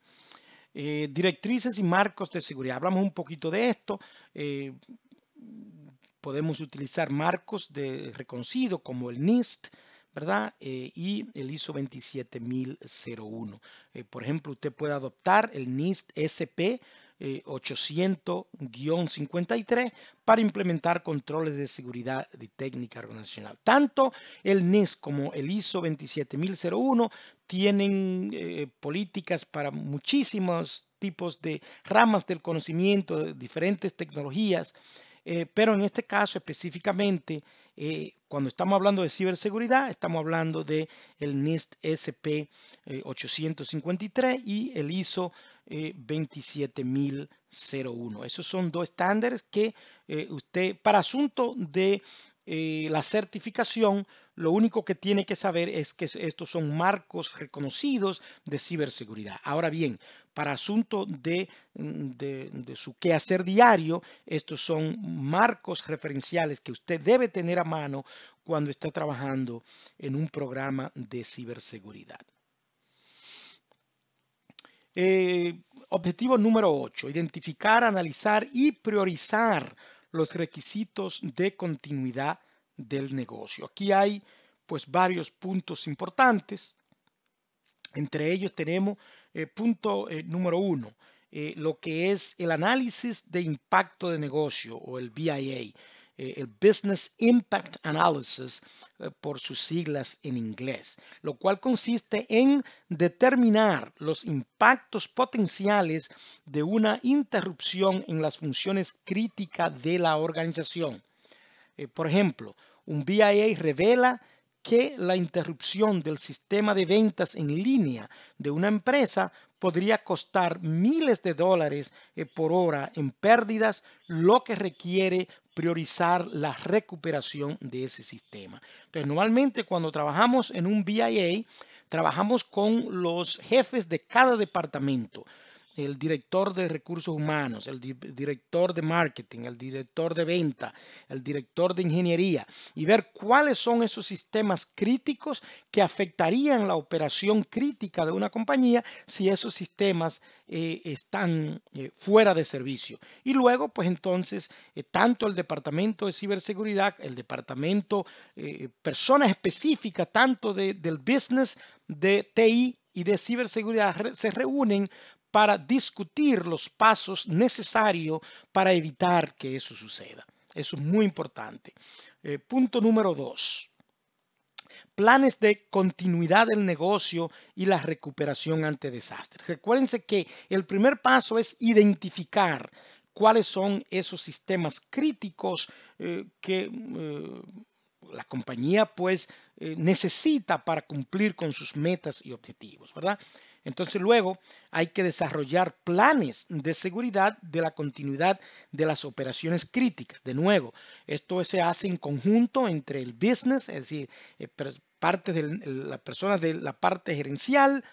S1: directrices y marcos de seguridad. Hablamos un poquito de esto. podemos utilizar marcos de reconocido como el NIST, ¿verdad? Eh, y el ISO 27001. Eh, por ejemplo, usted puede adoptar el NIST SP 800-53 para implementar controles de seguridad de técnica organizacional. Tanto el NIST como el ISO 27001 tienen eh, políticas para muchísimos tipos de ramas del conocimiento, diferentes tecnologías eh, pero en este caso específicamente, eh, cuando estamos hablando de ciberseguridad, estamos hablando de el NIST SP 853 eh, y el ISO 27001. Esos son dos estándares que usted, para asunto de eh, la certificación, lo único que tiene que saber es que estos son marcos reconocidos de ciberseguridad. Ahora bien, para asunto mm, de, su quehacer diario, estos son marcos referenciales que usted debe tener a mano cuando está trabajando en un programa de ciberseguridad. Eh, objetivo número 8, identificar, analizar y priorizar los requisitos de continuidad del negocio. Aquí hay pues varios puntos importantes. Entre ellos tenemos el eh, punto eh, número uno, eh, lo que es el análisis de impacto de negocio o el BIA. Eh, el Business Impact Analysis eh, por sus siglas en inglés, lo cual consiste en determinar los impactos potenciales de una interrupción en las funciones críticas de la organización. Eh, por ejemplo, un BIA revela que la interrupción del sistema de ventas en línea de una empresa podría costar miles de dólares por hora en pérdidas, lo que requiere priorizar la recuperación de ese sistema. Entonces, normalmente cuando trabajamos en un BIA, trabajamos con los jefes de cada departamento el director de recursos humanos, el director de marketing, el director de venta, el director de ingeniería y ver cuáles son esos sistemas críticos que afectarían la operación crítica de una compañía si esos sistemas eh, están eh, fuera de servicio. Y luego, pues entonces, eh, tanto el departamento de ciberseguridad, el departamento, personas específicas, tanto del business de TI y de ciberseguridad, se reúnen para discutir los pasos necesarios para evitar que eso suceda. Eso es muy importante. Eh, punto número dos. Planes de continuidad del negocio y la recuperación ante desastres. Recuérdense que el primer paso es identificar cuáles son esos sistemas críticos eh, que eh, la compañía pues necesita para cumplir con sus metas y objetivos, ¿verdad? Entonces luego hay que desarrollar planes de seguridad de la continuidad de las operaciones críticas. De nuevo, esto se hace en conjunto entre el business, es decir, eh, parte de las personas de la parte gerencial,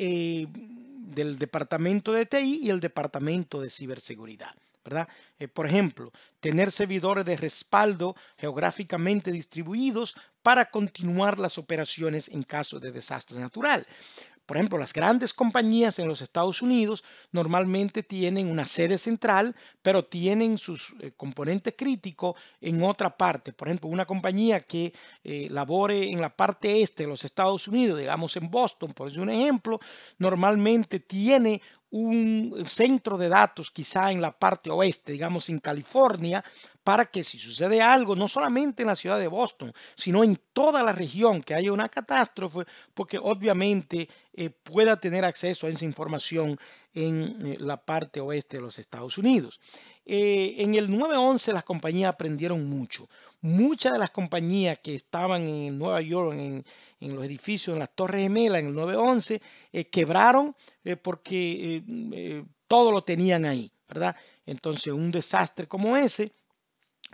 S1: eh, del departamento de TI y el departamento de ciberseguridad. ¿verdad? Eh, por ejemplo, tener servidores de respaldo geográficamente distribuidos para continuar las operaciones en caso de desastre natural. Por ejemplo, las grandes compañías en los Estados Unidos normalmente tienen una sede central, pero tienen sus eh, componentes críticos en otra parte. Por ejemplo, una compañía que eh, labore en la parte este de los Estados Unidos, digamos en Boston, por decir un ejemplo, normalmente tiene un centro de datos quizá en la parte oeste, digamos en California, para que si sucede algo, no solamente en la ciudad de Boston, sino en toda la región, que haya una catástrofe, porque obviamente eh, pueda tener acceso a esa información en eh, la parte oeste de los Estados Unidos. Eh, en el 911 las compañías aprendieron mucho. Muchas de las compañías que estaban en Nueva York, en, los edificios, en las Torres Mela, en el 911, eh, quebraron eh, porque eh, todo lo tenían ahí, ¿verdad? Entonces, un desastre como ese,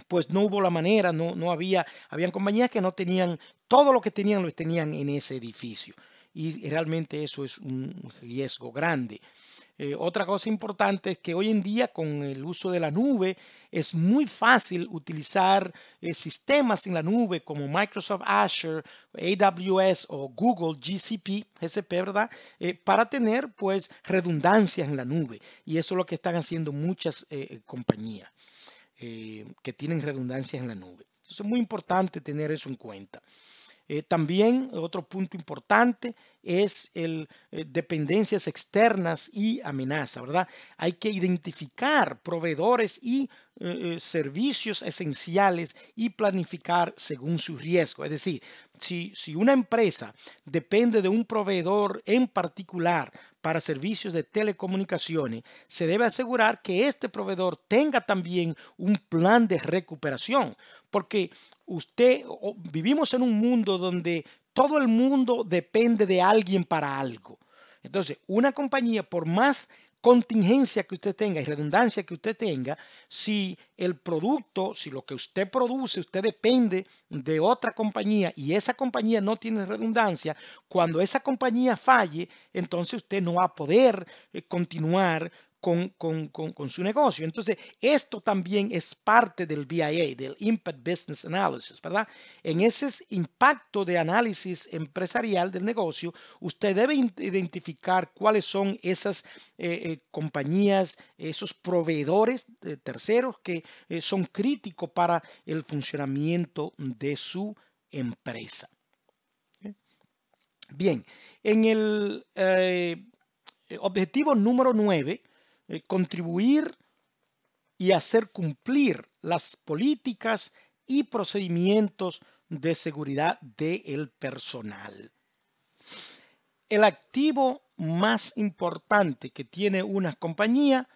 S1: pues no hubo la manera, no, no había, habían compañías que no tenían, todo lo que tenían lo tenían en ese edificio. Y realmente eso es un riesgo grande. Eh, otra cosa importante es que hoy en día con el uso de la nube es muy fácil utilizar eh, sistemas en la nube como Microsoft Azure, AWS o Google GCP, GCP, ¿verdad? Eh, para tener pues redundancias en la nube. Y eso es lo que están haciendo muchas compañías que tienen redundancias en la nube. es muy importante tener eso en cuenta. Eh, también otro punto importante es el eh, dependencias externas y amenaza, ¿verdad? Hay que identificar proveedores y eh, servicios esenciales y planificar según su riesgo. Es decir, si, si una empresa depende de un proveedor en particular para servicios de telecomunicaciones, se debe asegurar que este proveedor tenga también un plan de recuperación, porque usted vivimos en un mundo donde todo el mundo depende de alguien para algo. Entonces, una compañía, por más contingencia que usted tenga y redundancia que usted tenga, si el producto, si lo que usted produce, usted depende de otra compañía y esa compañía no tiene redundancia, cuando esa compañía falle, entonces usted no va a poder eh, continuar con, su negocio. Entonces, esto también es parte del BIA, del Impact Business Analysis, ¿verdad? En ese impacto de análisis empresarial del negocio, usted debe identificar cuáles son esas eh, eh, compañías, esos proveedores terceros que eh, son críticos para el funcionamiento de su empresa. Bien, en el objetivo número 9, eh, contribuir y hacer cumplir las políticas y procedimientos de seguridad del personal. El activo más importante que tiene una compañía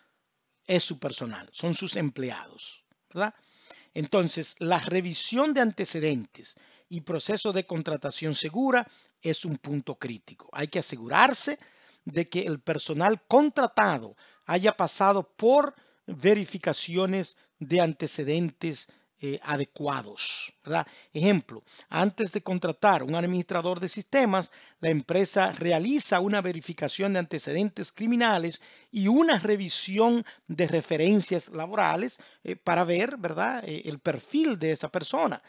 S1: es su personal, son sus empleados. Entonces, la revisión de antecedentes y proceso de contratación segura es un punto crítico. Hay que asegurarse de que el personal contratado haya pasado por verificaciones de antecedentes eh, adecuados. Ejemplo, antes de contratar un administrador de sistemas, la empresa realiza una verificación de antecedentes criminales y una revisión de referencias laborales eh, para ver ¿verdad? Eh, el perfil de esa persona.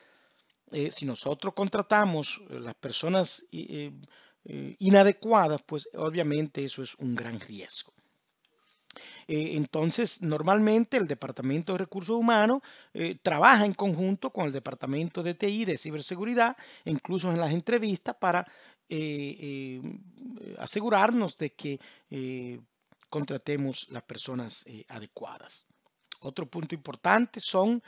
S1: si nosotros contratamos las personas inadecuadas, pues obviamente eso es un gran riesgo. Eh, entonces, normalmente el Departamento de Recursos Humanos eh, trabaja en conjunto con el Departamento de TI de Ciberseguridad, e incluso en las entrevistas, para eh, asegurarnos de que contratemos las personas adecuadas. Otro punto importante son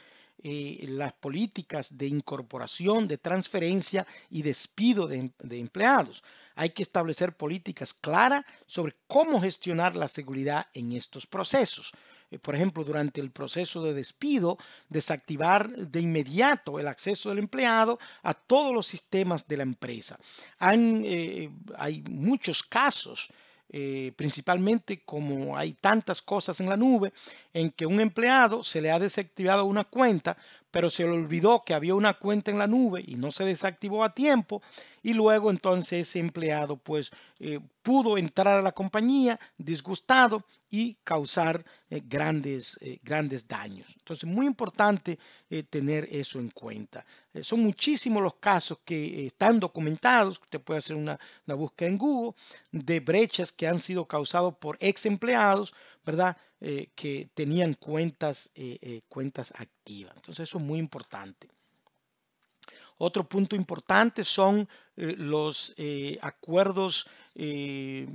S1: eh, las políticas de incorporación, de transferencia y despido de, em, empleados. Hay que establecer políticas claras sobre cómo gestionar la seguridad en estos procesos eh, por ejemplo, durante el proceso de despido, desactivar de inmediato el acceso del empleado a todos los sistemas de la empresa. Eh, hay muchos casos eh, principalmente como hay tantas cosas en la nube, en que un empleado se le ha desactivado una cuenta pero se le olvidó que había una cuenta en la nube y no se desactivó a tiempo y luego entonces ese empleado pues eh, pudo entrar a la compañía disgustado y causar eh, grandes, eh, grandes daños. Entonces muy importante tener eso en cuenta. son muchísimos los casos que están documentados, usted puede hacer una, una búsqueda en Google, de brechas que han sido causadas por ex empleados ¿verdad? Eh, que tenían cuentas, eh, eh, cuentas activas. Entonces eso es muy importante. Otro punto importante son los acuerdos y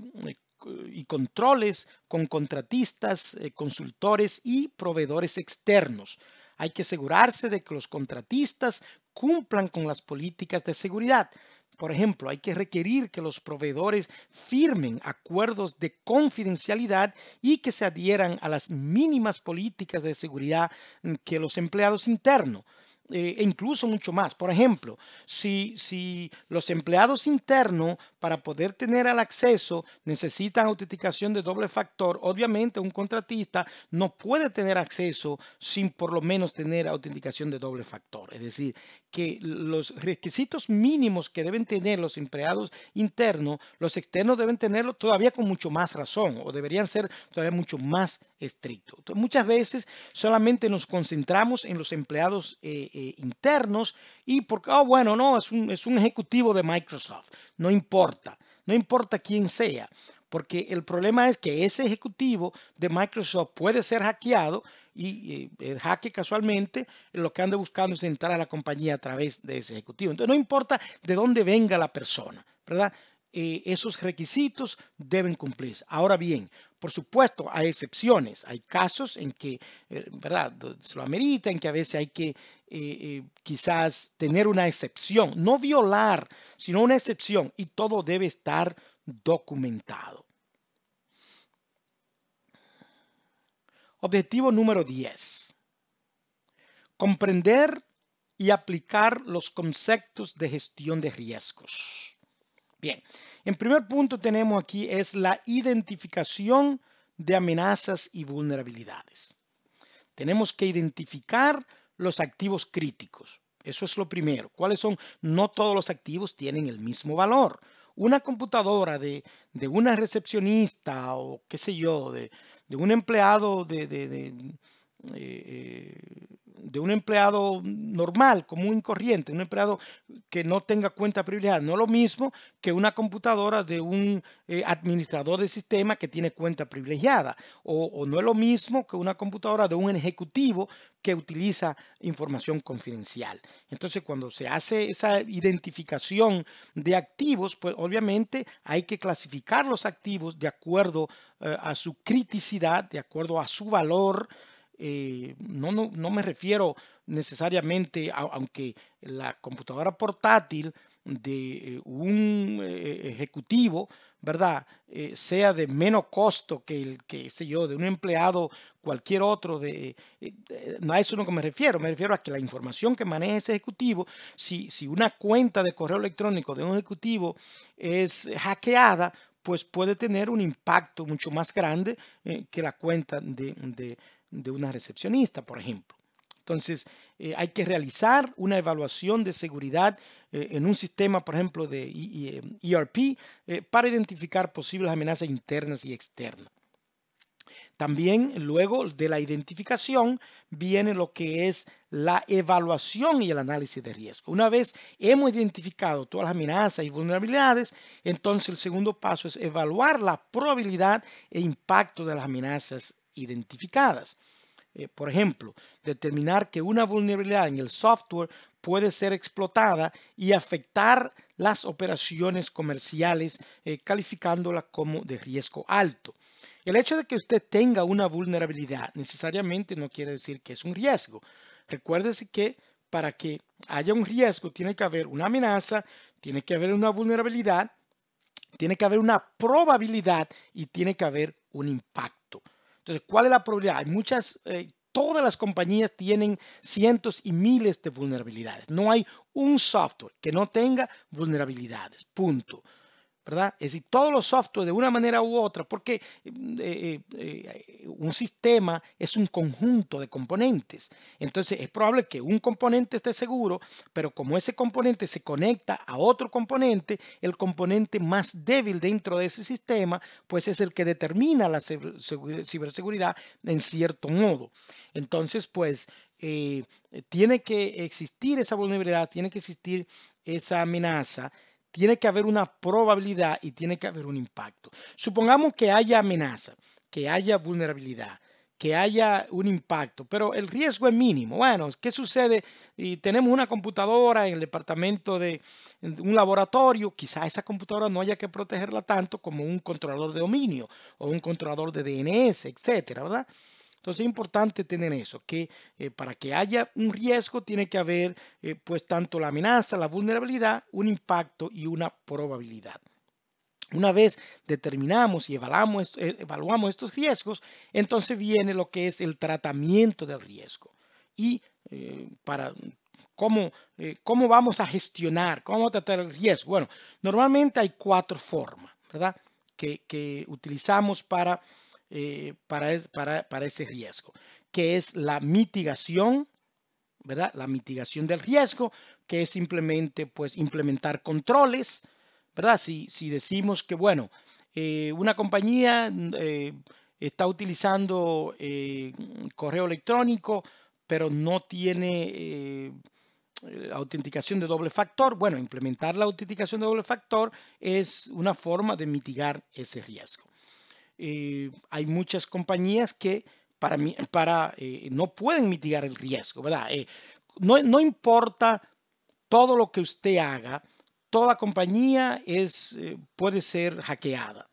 S1: controles con contratistas, consultores y proveedores externos. Hay que asegurarse de que los contratistas cumplan con las políticas de seguridad, por ejemplo, hay que requerir que los proveedores firmen acuerdos de confidencialidad y que se adhieran a las mínimas políticas de seguridad mm, que los empleados internos. Eh, e incluso mucho más. Por ejemplo, si, si los empleados internos para poder tener el acceso necesitan autenticación de doble factor. Obviamente un contratista no puede tener acceso sin por lo menos tener autenticación de doble factor. Es decir, que los requisitos mínimos que deben tener los empleados internos, los externos deben tenerlo todavía con mucho más razón o deberían ser todavía mucho más estrictos. muchas veces solamente nos concentramos en los empleados eh, eh, internos y porque, oh, ah, bueno, no, es un, ejecutivo de Microsoft. No importa, no importa quién sea. Porque el problema es que ese ejecutivo de Microsoft puede ser hackeado y eh, el hacke casualmente lo que anda buscando es entrar a la compañía a través de ese ejecutivo. Entonces, no importa de dónde venga la persona, ¿verdad? Eh, esos requisitos deben cumplirse. Ahora bien, por supuesto, hay excepciones, hay casos en que, eh, ¿verdad? Se lo amerita, en que a veces hay que eh, eh, quizás tener una excepción, no violar, sino una excepción, y todo debe estar documentado. Objetivo número 10. Comprender y aplicar los conceptos de gestión de riesgos. Bien, en primer punto tenemos aquí es la identificación de amenazas y vulnerabilidades. Tenemos que identificar los activos críticos. Eso es lo primero. ¿Cuáles son? No todos los activos tienen el mismo valor. Una computadora de, una recepcionista o qué sé yo, de, un empleado de eh, de un empleado normal, común y corriente, un empleado que no tenga cuenta privilegiada. No es lo mismo que una computadora de un eh, administrador de sistema que tiene cuenta privilegiada. O, no es lo mismo que una computadora de un ejecutivo que utiliza información confidencial. Entonces, cuando se hace esa identificación de activos, pues obviamente hay que clasificar los activos de acuerdo eh, a su criticidad, de acuerdo a su valor, eh, no, no, no, me refiero necesariamente, aunque la computadora portátil de eh, un eh, ejecutivo, ¿verdad? sea de menos costo que el, que sé yo, de un empleado, cualquier otro, de, no a eso no me refiero, me refiero a que la información que maneja ese ejecutivo, si, si una cuenta de correo electrónico de un ejecutivo es hackeada, pues puede tener un impacto mucho más grande que la cuenta de, de una recepcionista, por ejemplo. Entonces, eh, hay que realizar una evaluación de seguridad eh, en un sistema, por ejemplo, de ERP, eh, e para identificar posibles amenazas internas y externas. También luego de la identificación viene lo que es la evaluación y el análisis de riesgo. Una vez hemos identificado todas las amenazas y vulnerabilidades, entonces el segundo paso es evaluar la probabilidad e impacto de las amenazas identificadas. Eh, por ejemplo, determinar que una vulnerabilidad en el software puede ser explotada y afectar las operaciones comerciales, eh, calificándola como de riesgo alto. El hecho de que usted tenga una vulnerabilidad necesariamente no quiere decir que es un riesgo. Recuérdese que para que haya un riesgo tiene que haber una amenaza, tiene que haber una vulnerabilidad, tiene que haber una probabilidad y tiene que haber un impacto. Entonces, ¿cuál es la probabilidad? Hay muchas, eh, todas las compañías tienen cientos y miles de vulnerabilidades. No hay un software que no tenga vulnerabilidades, punto. Es decir, todos los software de una manera u otra, porque eh, eh, eh, un sistema es un conjunto de componentes. Entonces es probable que un componente esté seguro, pero como ese componente se conecta a otro componente, el componente más débil dentro de ese sistema, pues es el que determina la ciberseguridad en cierto modo. Entonces, pues... tiene que existir esa vulnerabilidad, tiene que existir esa amenaza tiene que haber una probabilidad y tiene que haber un impacto. Supongamos que haya amenaza, que haya vulnerabilidad, que haya un impacto, pero el riesgo es mínimo. Bueno, ¿qué sucede? Y tenemos una computadora en el departamento de un laboratorio, quizá esa computadora no haya que protegerla tanto como un controlador de dominio o un controlador de DNS, etcétera, ¿verdad? Entonces es importante tener eso, que eh, para que haya un riesgo tiene que haber eh, pues tanto la amenaza, la vulnerabilidad, un impacto y una probabilidad. Una vez determinamos y evaluamos, eh, estos riesgos, entonces viene lo que es el tratamiento del riesgo. Y para ¿Cómo, ¿Cómo, vamos a gestionar? ¿Cómo vamos a tratar el riesgo? Bueno, normalmente hay cuatro formas, ¿verdad? que utilizamos para eh, para, ese riesgo, que es la mitigación, ¿verdad? La mitigación del riesgo, que es simplemente pues implementar controles, ¿verdad? Si, decimos que, bueno, eh, una compañía mm, eh, está utilizando correo electrónico, pero no tiene autenticación de doble factor. Bueno, implementar la autenticación de doble factor es una forma de mitigar ese riesgo. Eh, hay muchas compañías que para, mí, para eh, no pueden mitigar el riesgo, ¿verdad? Eh, no, importa todo lo que usted haga, toda compañía es, puede ser hackeada,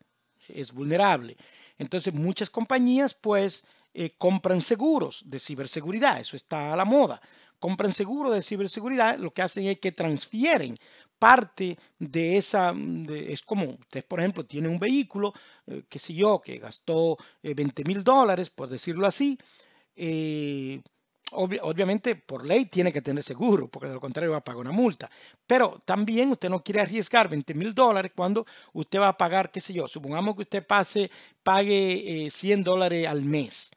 S1: es vulnerable. Entonces muchas compañías pues compran seguros de ciberseguridad, eso está a la moda compran seguro de ciberseguridad, lo que hacen es que transfieren parte de esa, mm, es como usted, por ejemplo, tiene un vehículo, eh, qué sé yo, que gastó 20 eh, mil dólares, por decirlo así, eh, obviamente por ley tiene que tener seguro, porque de lo contrario va a pagar una multa. Pero también usted no quiere arriesgar 20 mil dólares cuando usted va a pagar, qué sé yo, supongamos que usted pase, pague 100 dólares al mes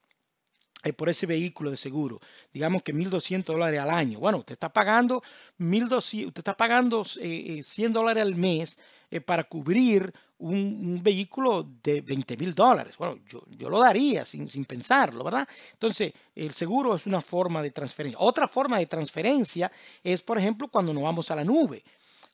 S1: por ese vehículo de seguro. Digamos que 1.200 dólares al año. Bueno, usted está pagando, 1200, usted está pagando 100 eh, eh, dólares al mes eh, para cubrir un, vehículo de $20,000 mil dólares. Bueno, yo, lo daría sin, sin, pensarlo, ¿verdad? Entonces, el seguro es una forma de transferencia. Otra forma de transferencia es, por ejemplo, cuando nos vamos a la nube.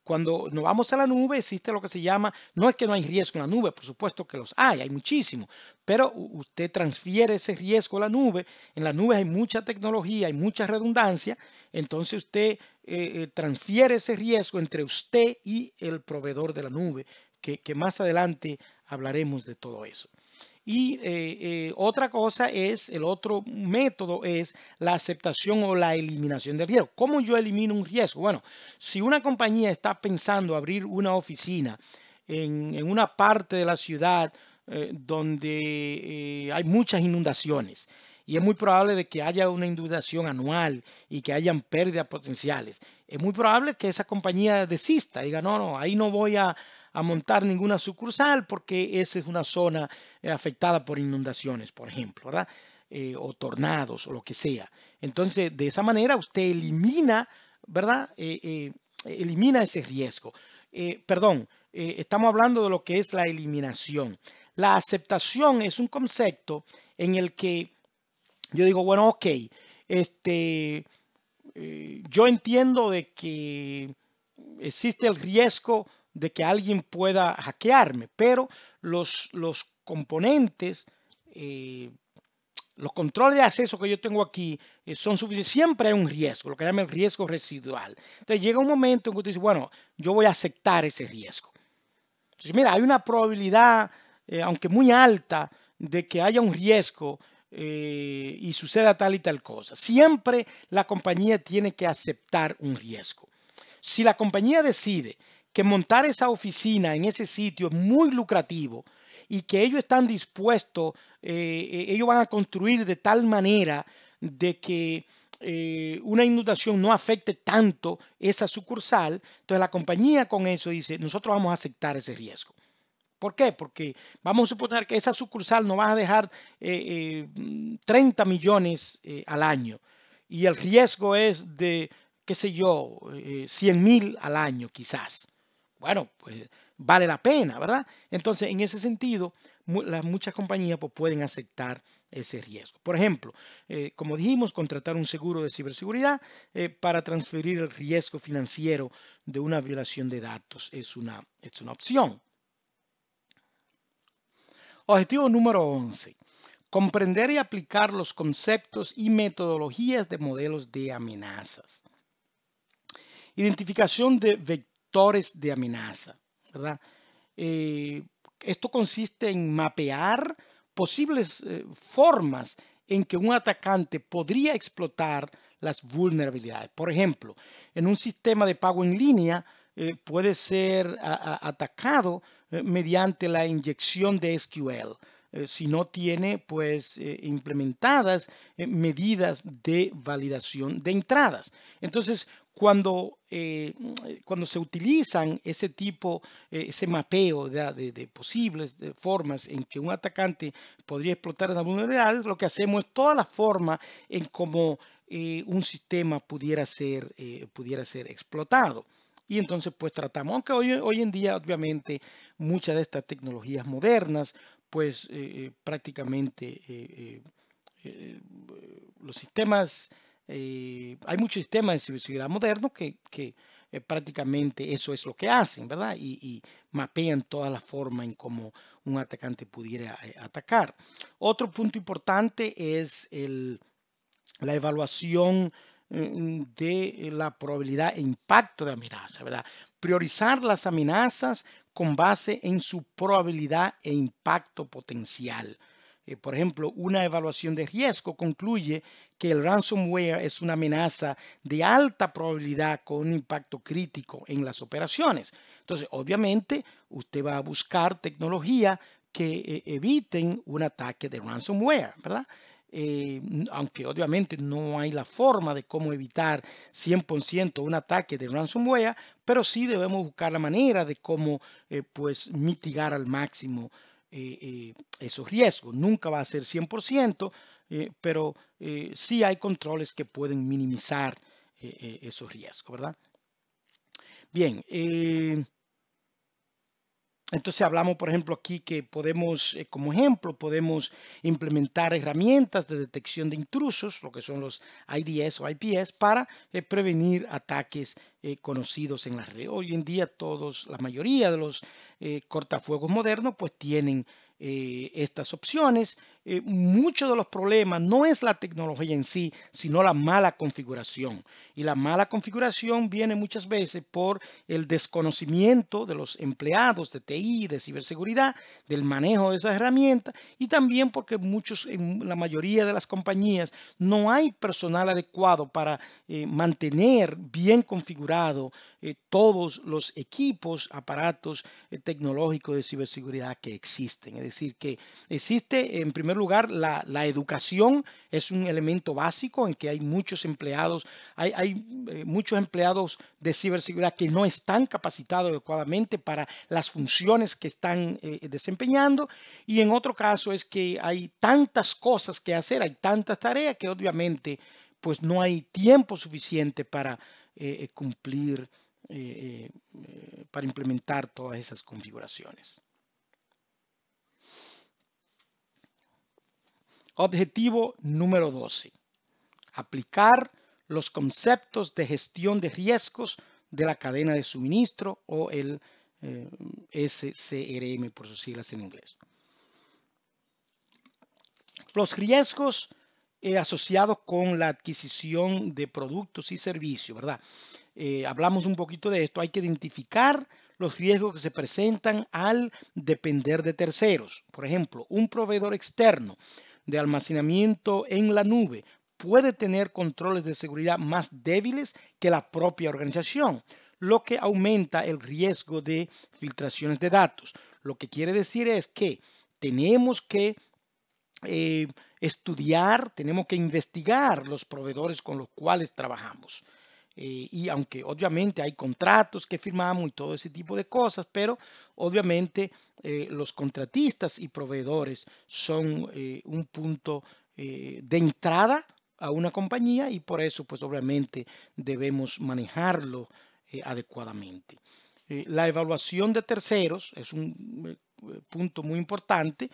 S1: Cuando nos vamos a la nube, existe lo que se llama, no es que no hay riesgo en la nube, por supuesto que los hay, hay muchísimo, pero usted transfiere ese riesgo a la nube. En la nube hay mucha tecnología, hay mucha redundancia, entonces usted eh, eh, transfiere ese riesgo entre usted y el proveedor de la nube, que más adelante hablaremos de todo eso. Y eh, eh, otra cosa es, el otro método es la aceptación o la eliminación del riesgo. ¿Cómo yo elimino un riesgo? Bueno, si una compañía está pensando abrir una oficina en, una parte de la ciudad eh, donde hay muchas inundaciones, y es muy probable de que haya una inundación anual y que hayan pérdidas potenciales. Es muy probable que esa compañía desista, diga, no, no, ahí no voy a, a montar ninguna sucursal porque esa es una zona eh, afectada por inundaciones, por ejemplo, ¿verdad? Eh, o tornados o lo que sea. Entonces, de esa manera usted elimina, ¿verdad? Eh, elimina ese riesgo. perdón, estamos hablando de lo que es la eliminación. La aceptación es un concepto en el que yo digo, bueno, ok, este, yo entiendo de que existe el riesgo de que alguien pueda hackearme, pero los, componentes, eh, los controles de acceso que yo tengo aquí eh, son suficientes. Siempre hay un riesgo, lo que llaman el riesgo residual. Entonces llega un momento en que tú dices, bueno, yo voy a aceptar ese riesgo. Entonces, mira, hay una probabilidad, eh, aunque muy alta, de que haya un riesgo y suceda tal y tal cosa. Siempre la compañía tiene que aceptar un riesgo. Si la compañía decide que montar esa oficina en ese sitio es muy lucrativo y que ellos están dispuestos, eh, eh, ellos van a construir de tal manera de que eh, una inundación no afecte tanto esa sucursal, entonces la compañía con eso dice, nosotros vamos a aceptar ese riesgo. ¿Por qué? Porque vamos a suponer que esa sucursal nos va a dejar 30 millones al año y el riesgo es de, qué sé yo, 100 mil al año quizás bueno, pues vale la pena, ¿verdad? Entonces, en ese sentido, muchas compañías pues, pueden aceptar ese riesgo. Por ejemplo, eh, como dijimos, contratar un seguro de ciberseguridad eh, para transferir el riesgo financiero de una violación de datos es una, es una opción. Objetivo número 11. Comprender y aplicar los conceptos y metodologías de modelos de amenazas. Identificación de vectores de amenaza, eh, esto consiste en mapear posibles eh, formas en que un atacante podría explotar las vulnerabilidades. Por ejemplo, en un sistema de pago en línea eh, puede ser atacado mediante la inyección de SQL. Eh, si no tiene pues eh, implementadas eh, medidas de validación de entradas. Entonces, cuando, se utilizan ese tipo, ese mapeo de, posibles formas en que un atacante podría explotar las vulnerabilidades, lo que hacemos es toda la forma en cómo un sistema pudiera ser, explotado. Y entonces pues tratamos, aunque hoy en día obviamente muchas de estas tecnologías modernas pues eh, eh, prácticamente eh, los sistemas, hay muchos sistemas de ciberseguridad moderno que, prácticamente eso es lo que hacen, ¿verdad? Y, mapean toda la forma en cómo un atacante pudiera atacar. Otro punto importante es la evaluación mm, de la probabilidad e impacto de amenaza, ¿verdad? Priorizar las amenazas con base en su probabilidad e impacto potencial. Eh, por ejemplo, una evaluación de riesgo concluye que el ransomware es una amenaza de alta probabilidad con un impacto crítico en las operaciones. Entonces, obviamente, usted va a buscar tecnología que evite eh, eviten un ataque de ransomware, ¿verdad? Eh, aunque obviamente no hay la forma de cómo evitar 100% un ataque de ransomware, pero sí debemos buscar la manera de cómo eh, pues, mitigar al máximo eh, eh, esos riesgos. Nunca va a ser 100%, pero sí hay controles que pueden minimizar esos riesgos, ¿verdad? Bien, entonces hablamos, por ejemplo, aquí que podemos, eh, como ejemplo, podemos implementar herramientas de detección de intrusos, lo que son los IDS o IPS, para eh, prevenir ataques eh, conocidos en la red. Hoy en día todos, la mayoría de los cortafuegos modernos, pues tienen estas opciones eh, muchos de los problemas no es la tecnología en sí, sino la mala configuración. Y la mala configuración viene muchas veces por el desconocimiento de los empleados de TI, de ciberseguridad, del manejo de esas herramientas y también porque muchos, en la mayoría de las compañías no hay personal adecuado para eh, mantener bien configurado eh, todos los equipos, aparatos tecnológicos de ciberseguridad que existen. Es decir, que existe en primer lugar, la, educación es un elemento básico en que hay muchos empleados, hay, eh, muchos empleados de ciberseguridad que no están capacitados adecuadamente para las funciones que están eh, desempeñando. Y en otro caso es que hay tantas cosas que hacer, hay tantas tareas que obviamente pues no hay tiempo suficiente para eh, cumplir, para implementar todas esas configuraciones. Objetivo número 12. Aplicar los conceptos de gestión de riesgos de la cadena de suministro o el eh, SCRM por sus siglas en inglés. Los riesgos eh, asociados con la adquisición de productos y servicios, ¿verdad? Eh, hablamos un poquito de esto. Hay que identificar los riesgos que se presentan al depender de terceros. Por ejemplo, un proveedor externo de almacenamiento en la nube puede tener controles de seguridad más débiles que la propia organización, lo que aumenta el riesgo de filtraciones de datos. Lo que quiere decir es que tenemos que eh, estudiar, tenemos que investigar los proveedores con los cuales trabajamos. Eh, y aunque obviamente hay contratos que firmamos y todo ese tipo de cosas, pero obviamente eh, los contratistas y proveedores son eh, un punto de entrada a una compañía y por eso pues obviamente debemos manejarlo adecuadamente. la evaluación de terceros es un punto muy importante.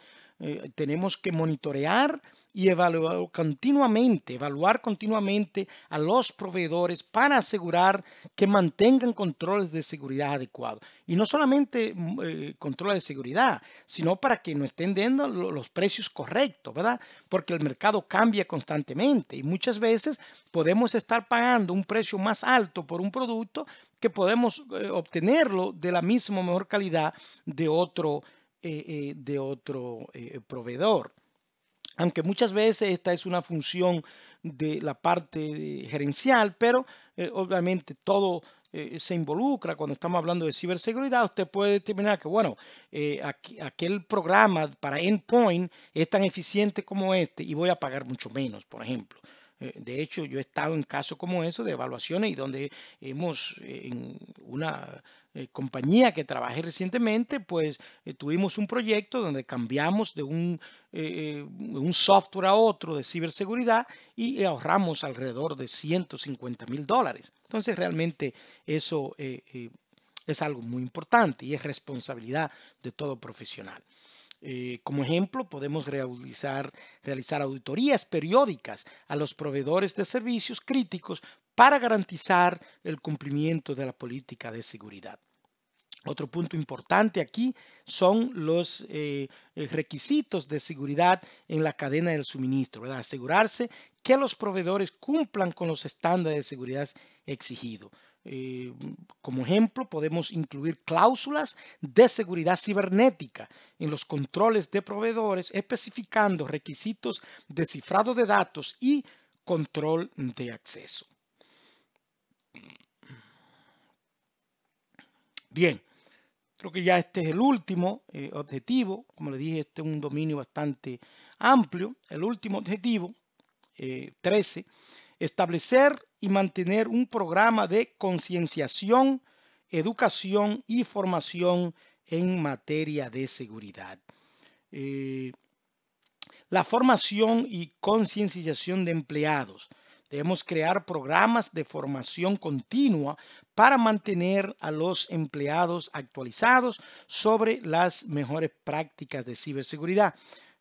S1: tenemos que monitorear y evaluar continuamente, evaluar continuamente a los proveedores para asegurar que mantengan controles de seguridad adecuados. Y no solamente mm, eh, controles de seguridad, sino para que no estén dando los precios correctos, ¿verdad? Porque el mercado cambia constantemente y muchas veces podemos estar pagando un precio más alto por un producto que podemos eh, obtenerlo de la misma mejor calidad de otro, eh, de otro proveedor aunque muchas veces esta es una función de la parte gerencial, pero eh, obviamente todo eh, se involucra cuando estamos hablando de ciberseguridad, usted puede determinar que, bueno, eh, aquel programa para endpoint es tan eficiente como este y voy a pagar mucho menos, por ejemplo. Eh, de hecho, yo he estado en casos como eso de evaluaciones y donde hemos, eh, en una eh, compañía que trabajé recientemente, pues tuvimos un proyecto donde cambiamos de un, un software a otro de ciberseguridad y ahorramos alrededor de 150 mil dólares. Entonces, realmente eso es algo muy importante y es responsabilidad de todo profesional. Eh, como ejemplo, podemos realizar, auditorías periódicas a los proveedores de servicios críticos para garantizar el cumplimiento de la política de seguridad. Otro punto importante aquí son los eh, eh, requisitos de seguridad en la cadena del suministro, asegurarse que los proveedores cumplan con los estándares de seguridad exigidos. Eh, como ejemplo, podemos incluir cláusulas de seguridad cibernética en los controles de proveedores, especificando requisitos de cifrado de datos y control de acceso. Bien, creo que ya este es el último eh, objetivo. Como le dije, este es un dominio bastante amplio. El último objetivo, 13, eh, establecer y mantener un programa de concienciación, educación y formación en materia de seguridad. Eh, la formación y concienciación de empleados. Debemos crear programas de formación continua para mantener a los empleados actualizados sobre las mejores prácticas de ciberseguridad.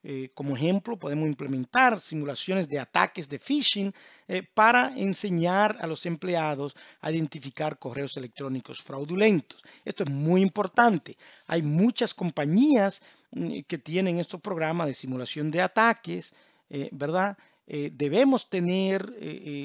S1: Eh, como ejemplo, podemos implementar simulaciones de ataques de phishing eh, para enseñar a los empleados a identificar correos electrónicos fraudulentos. Esto es muy importante. Hay muchas compañías mm, que tienen estos programas de simulación de ataques, eh, ¿verdad? debemos tener,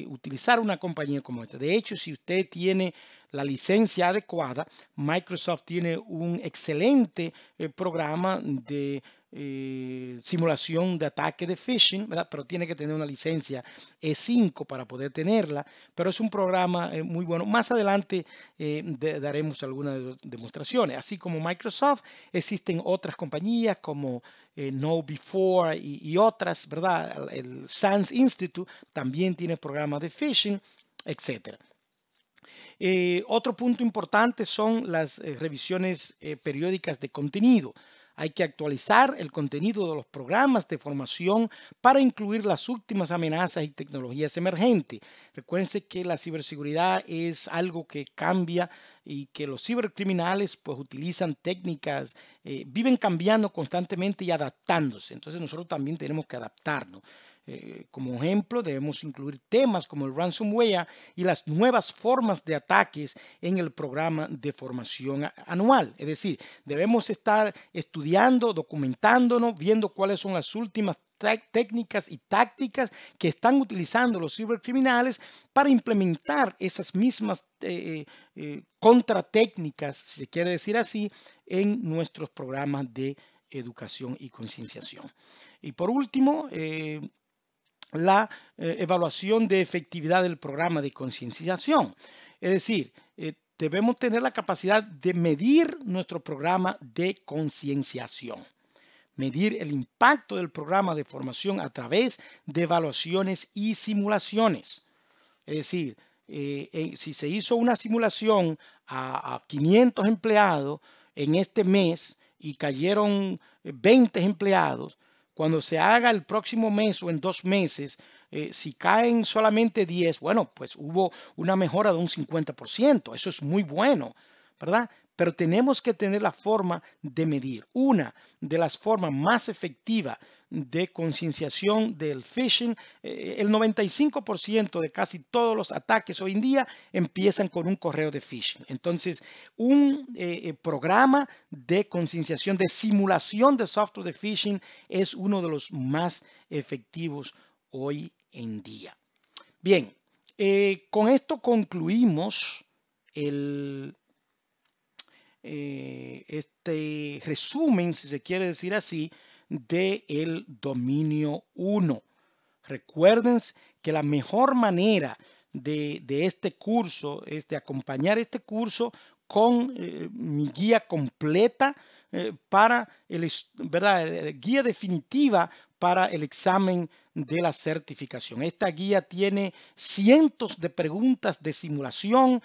S1: utilizar una compañía como esta. De hecho, si usted tiene la licencia adecuada, Microsoft tiene un excelente programa de eh, simulación de ataque de phishing, ¿verdad? pero tiene que tener una licencia E5 para poder tenerla, pero es un programa eh, muy bueno. Más adelante eh, daremos algunas demostraciones. Así como Microsoft, existen otras compañías como Know Before y, otras, ¿verdad? El SANS Institute también tiene programas de phishing, etc. otro punto importante son las revisiones periódicas de contenido. Hay que actualizar el contenido de los programas de formación para incluir las últimas amenazas y tecnologías emergentes. Recuerden que la ciberseguridad es algo que cambia y que los cibercriminales pues utilizan técnicas, eh, viven cambiando constantemente y adaptándose. Entonces nosotros también tenemos que adaptarnos. Eh, como ejemplo, debemos incluir temas como el ransomware y las nuevas formas de ataques en el programa de formación anual. Es decir, debemos estar estudiando, documentándonos, viendo cuáles son las últimas técnicas y tácticas que están utilizando los cibercriminales para implementar esas mismas eh, eh, contratécnicas, si se quiere decir así, en nuestros programas de educación y concienciación. Y por último, la eh, evaluación de efectividad del programa de concienciación. Es decir, eh, debemos tener la capacidad de medir nuestro programa de concienciación, medir el impacto del programa de formación a través de evaluaciones y simulaciones. Es decir, eh, si se hizo una simulación a, 500 empleados en este mes y cayeron 20 empleados, cuando se haga el próximo mes o en dos meses, eh, si caen solamente 10, bueno, pues hubo una mejora de un 50%. Eso es muy bueno, ¿verdad? Pero tenemos que tener la forma de medir. Una de las formas más efectivas de concienciación del phishing. Eh, el 95% de casi todos los ataques hoy en día empiezan con un correo de phishing. Entonces, un eh, eh, programa de concienciación, de simulación de software de phishing es uno de los más efectivos hoy en día. Bien, con esto concluimos el, este resumen, si se quiere decir así, del dominio 1. Recuerden que la mejor manera de, de, este curso es de acompañar este curso con eh, mi guía completa eh, para el, ¿verdad? Eh, guía definitiva para el examen de la certificación. Esta guía tiene cientos de preguntas de simulación,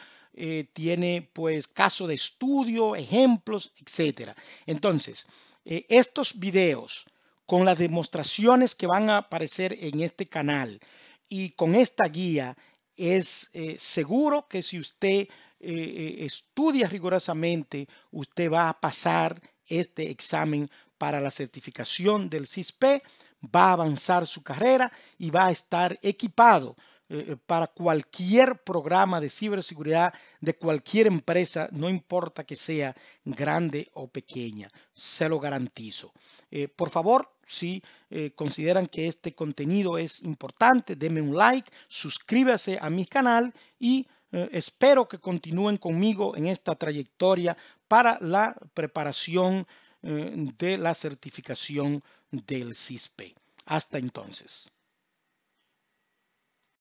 S1: tiene pues caso de estudio, ejemplos, etcétera. Entonces, eh, estos videos con las demostraciones que van a aparecer en este canal y con esta guía, es eh, seguro que si usted eh, estudia rigurosamente, usted va a pasar este examen para la certificación del CISP, va a avanzar su carrera y va a estar equipado eh, para cualquier programa de ciberseguridad de cualquier empresa, no importa que sea grande o pequeña, se lo garantizo. Eh, por favor, si eh, consideran que este contenido es importante, denme un like, suscríbase a mi canal y espero que continúen conmigo en esta trayectoria para la preparación de la certificación del CISPE. Hasta entonces.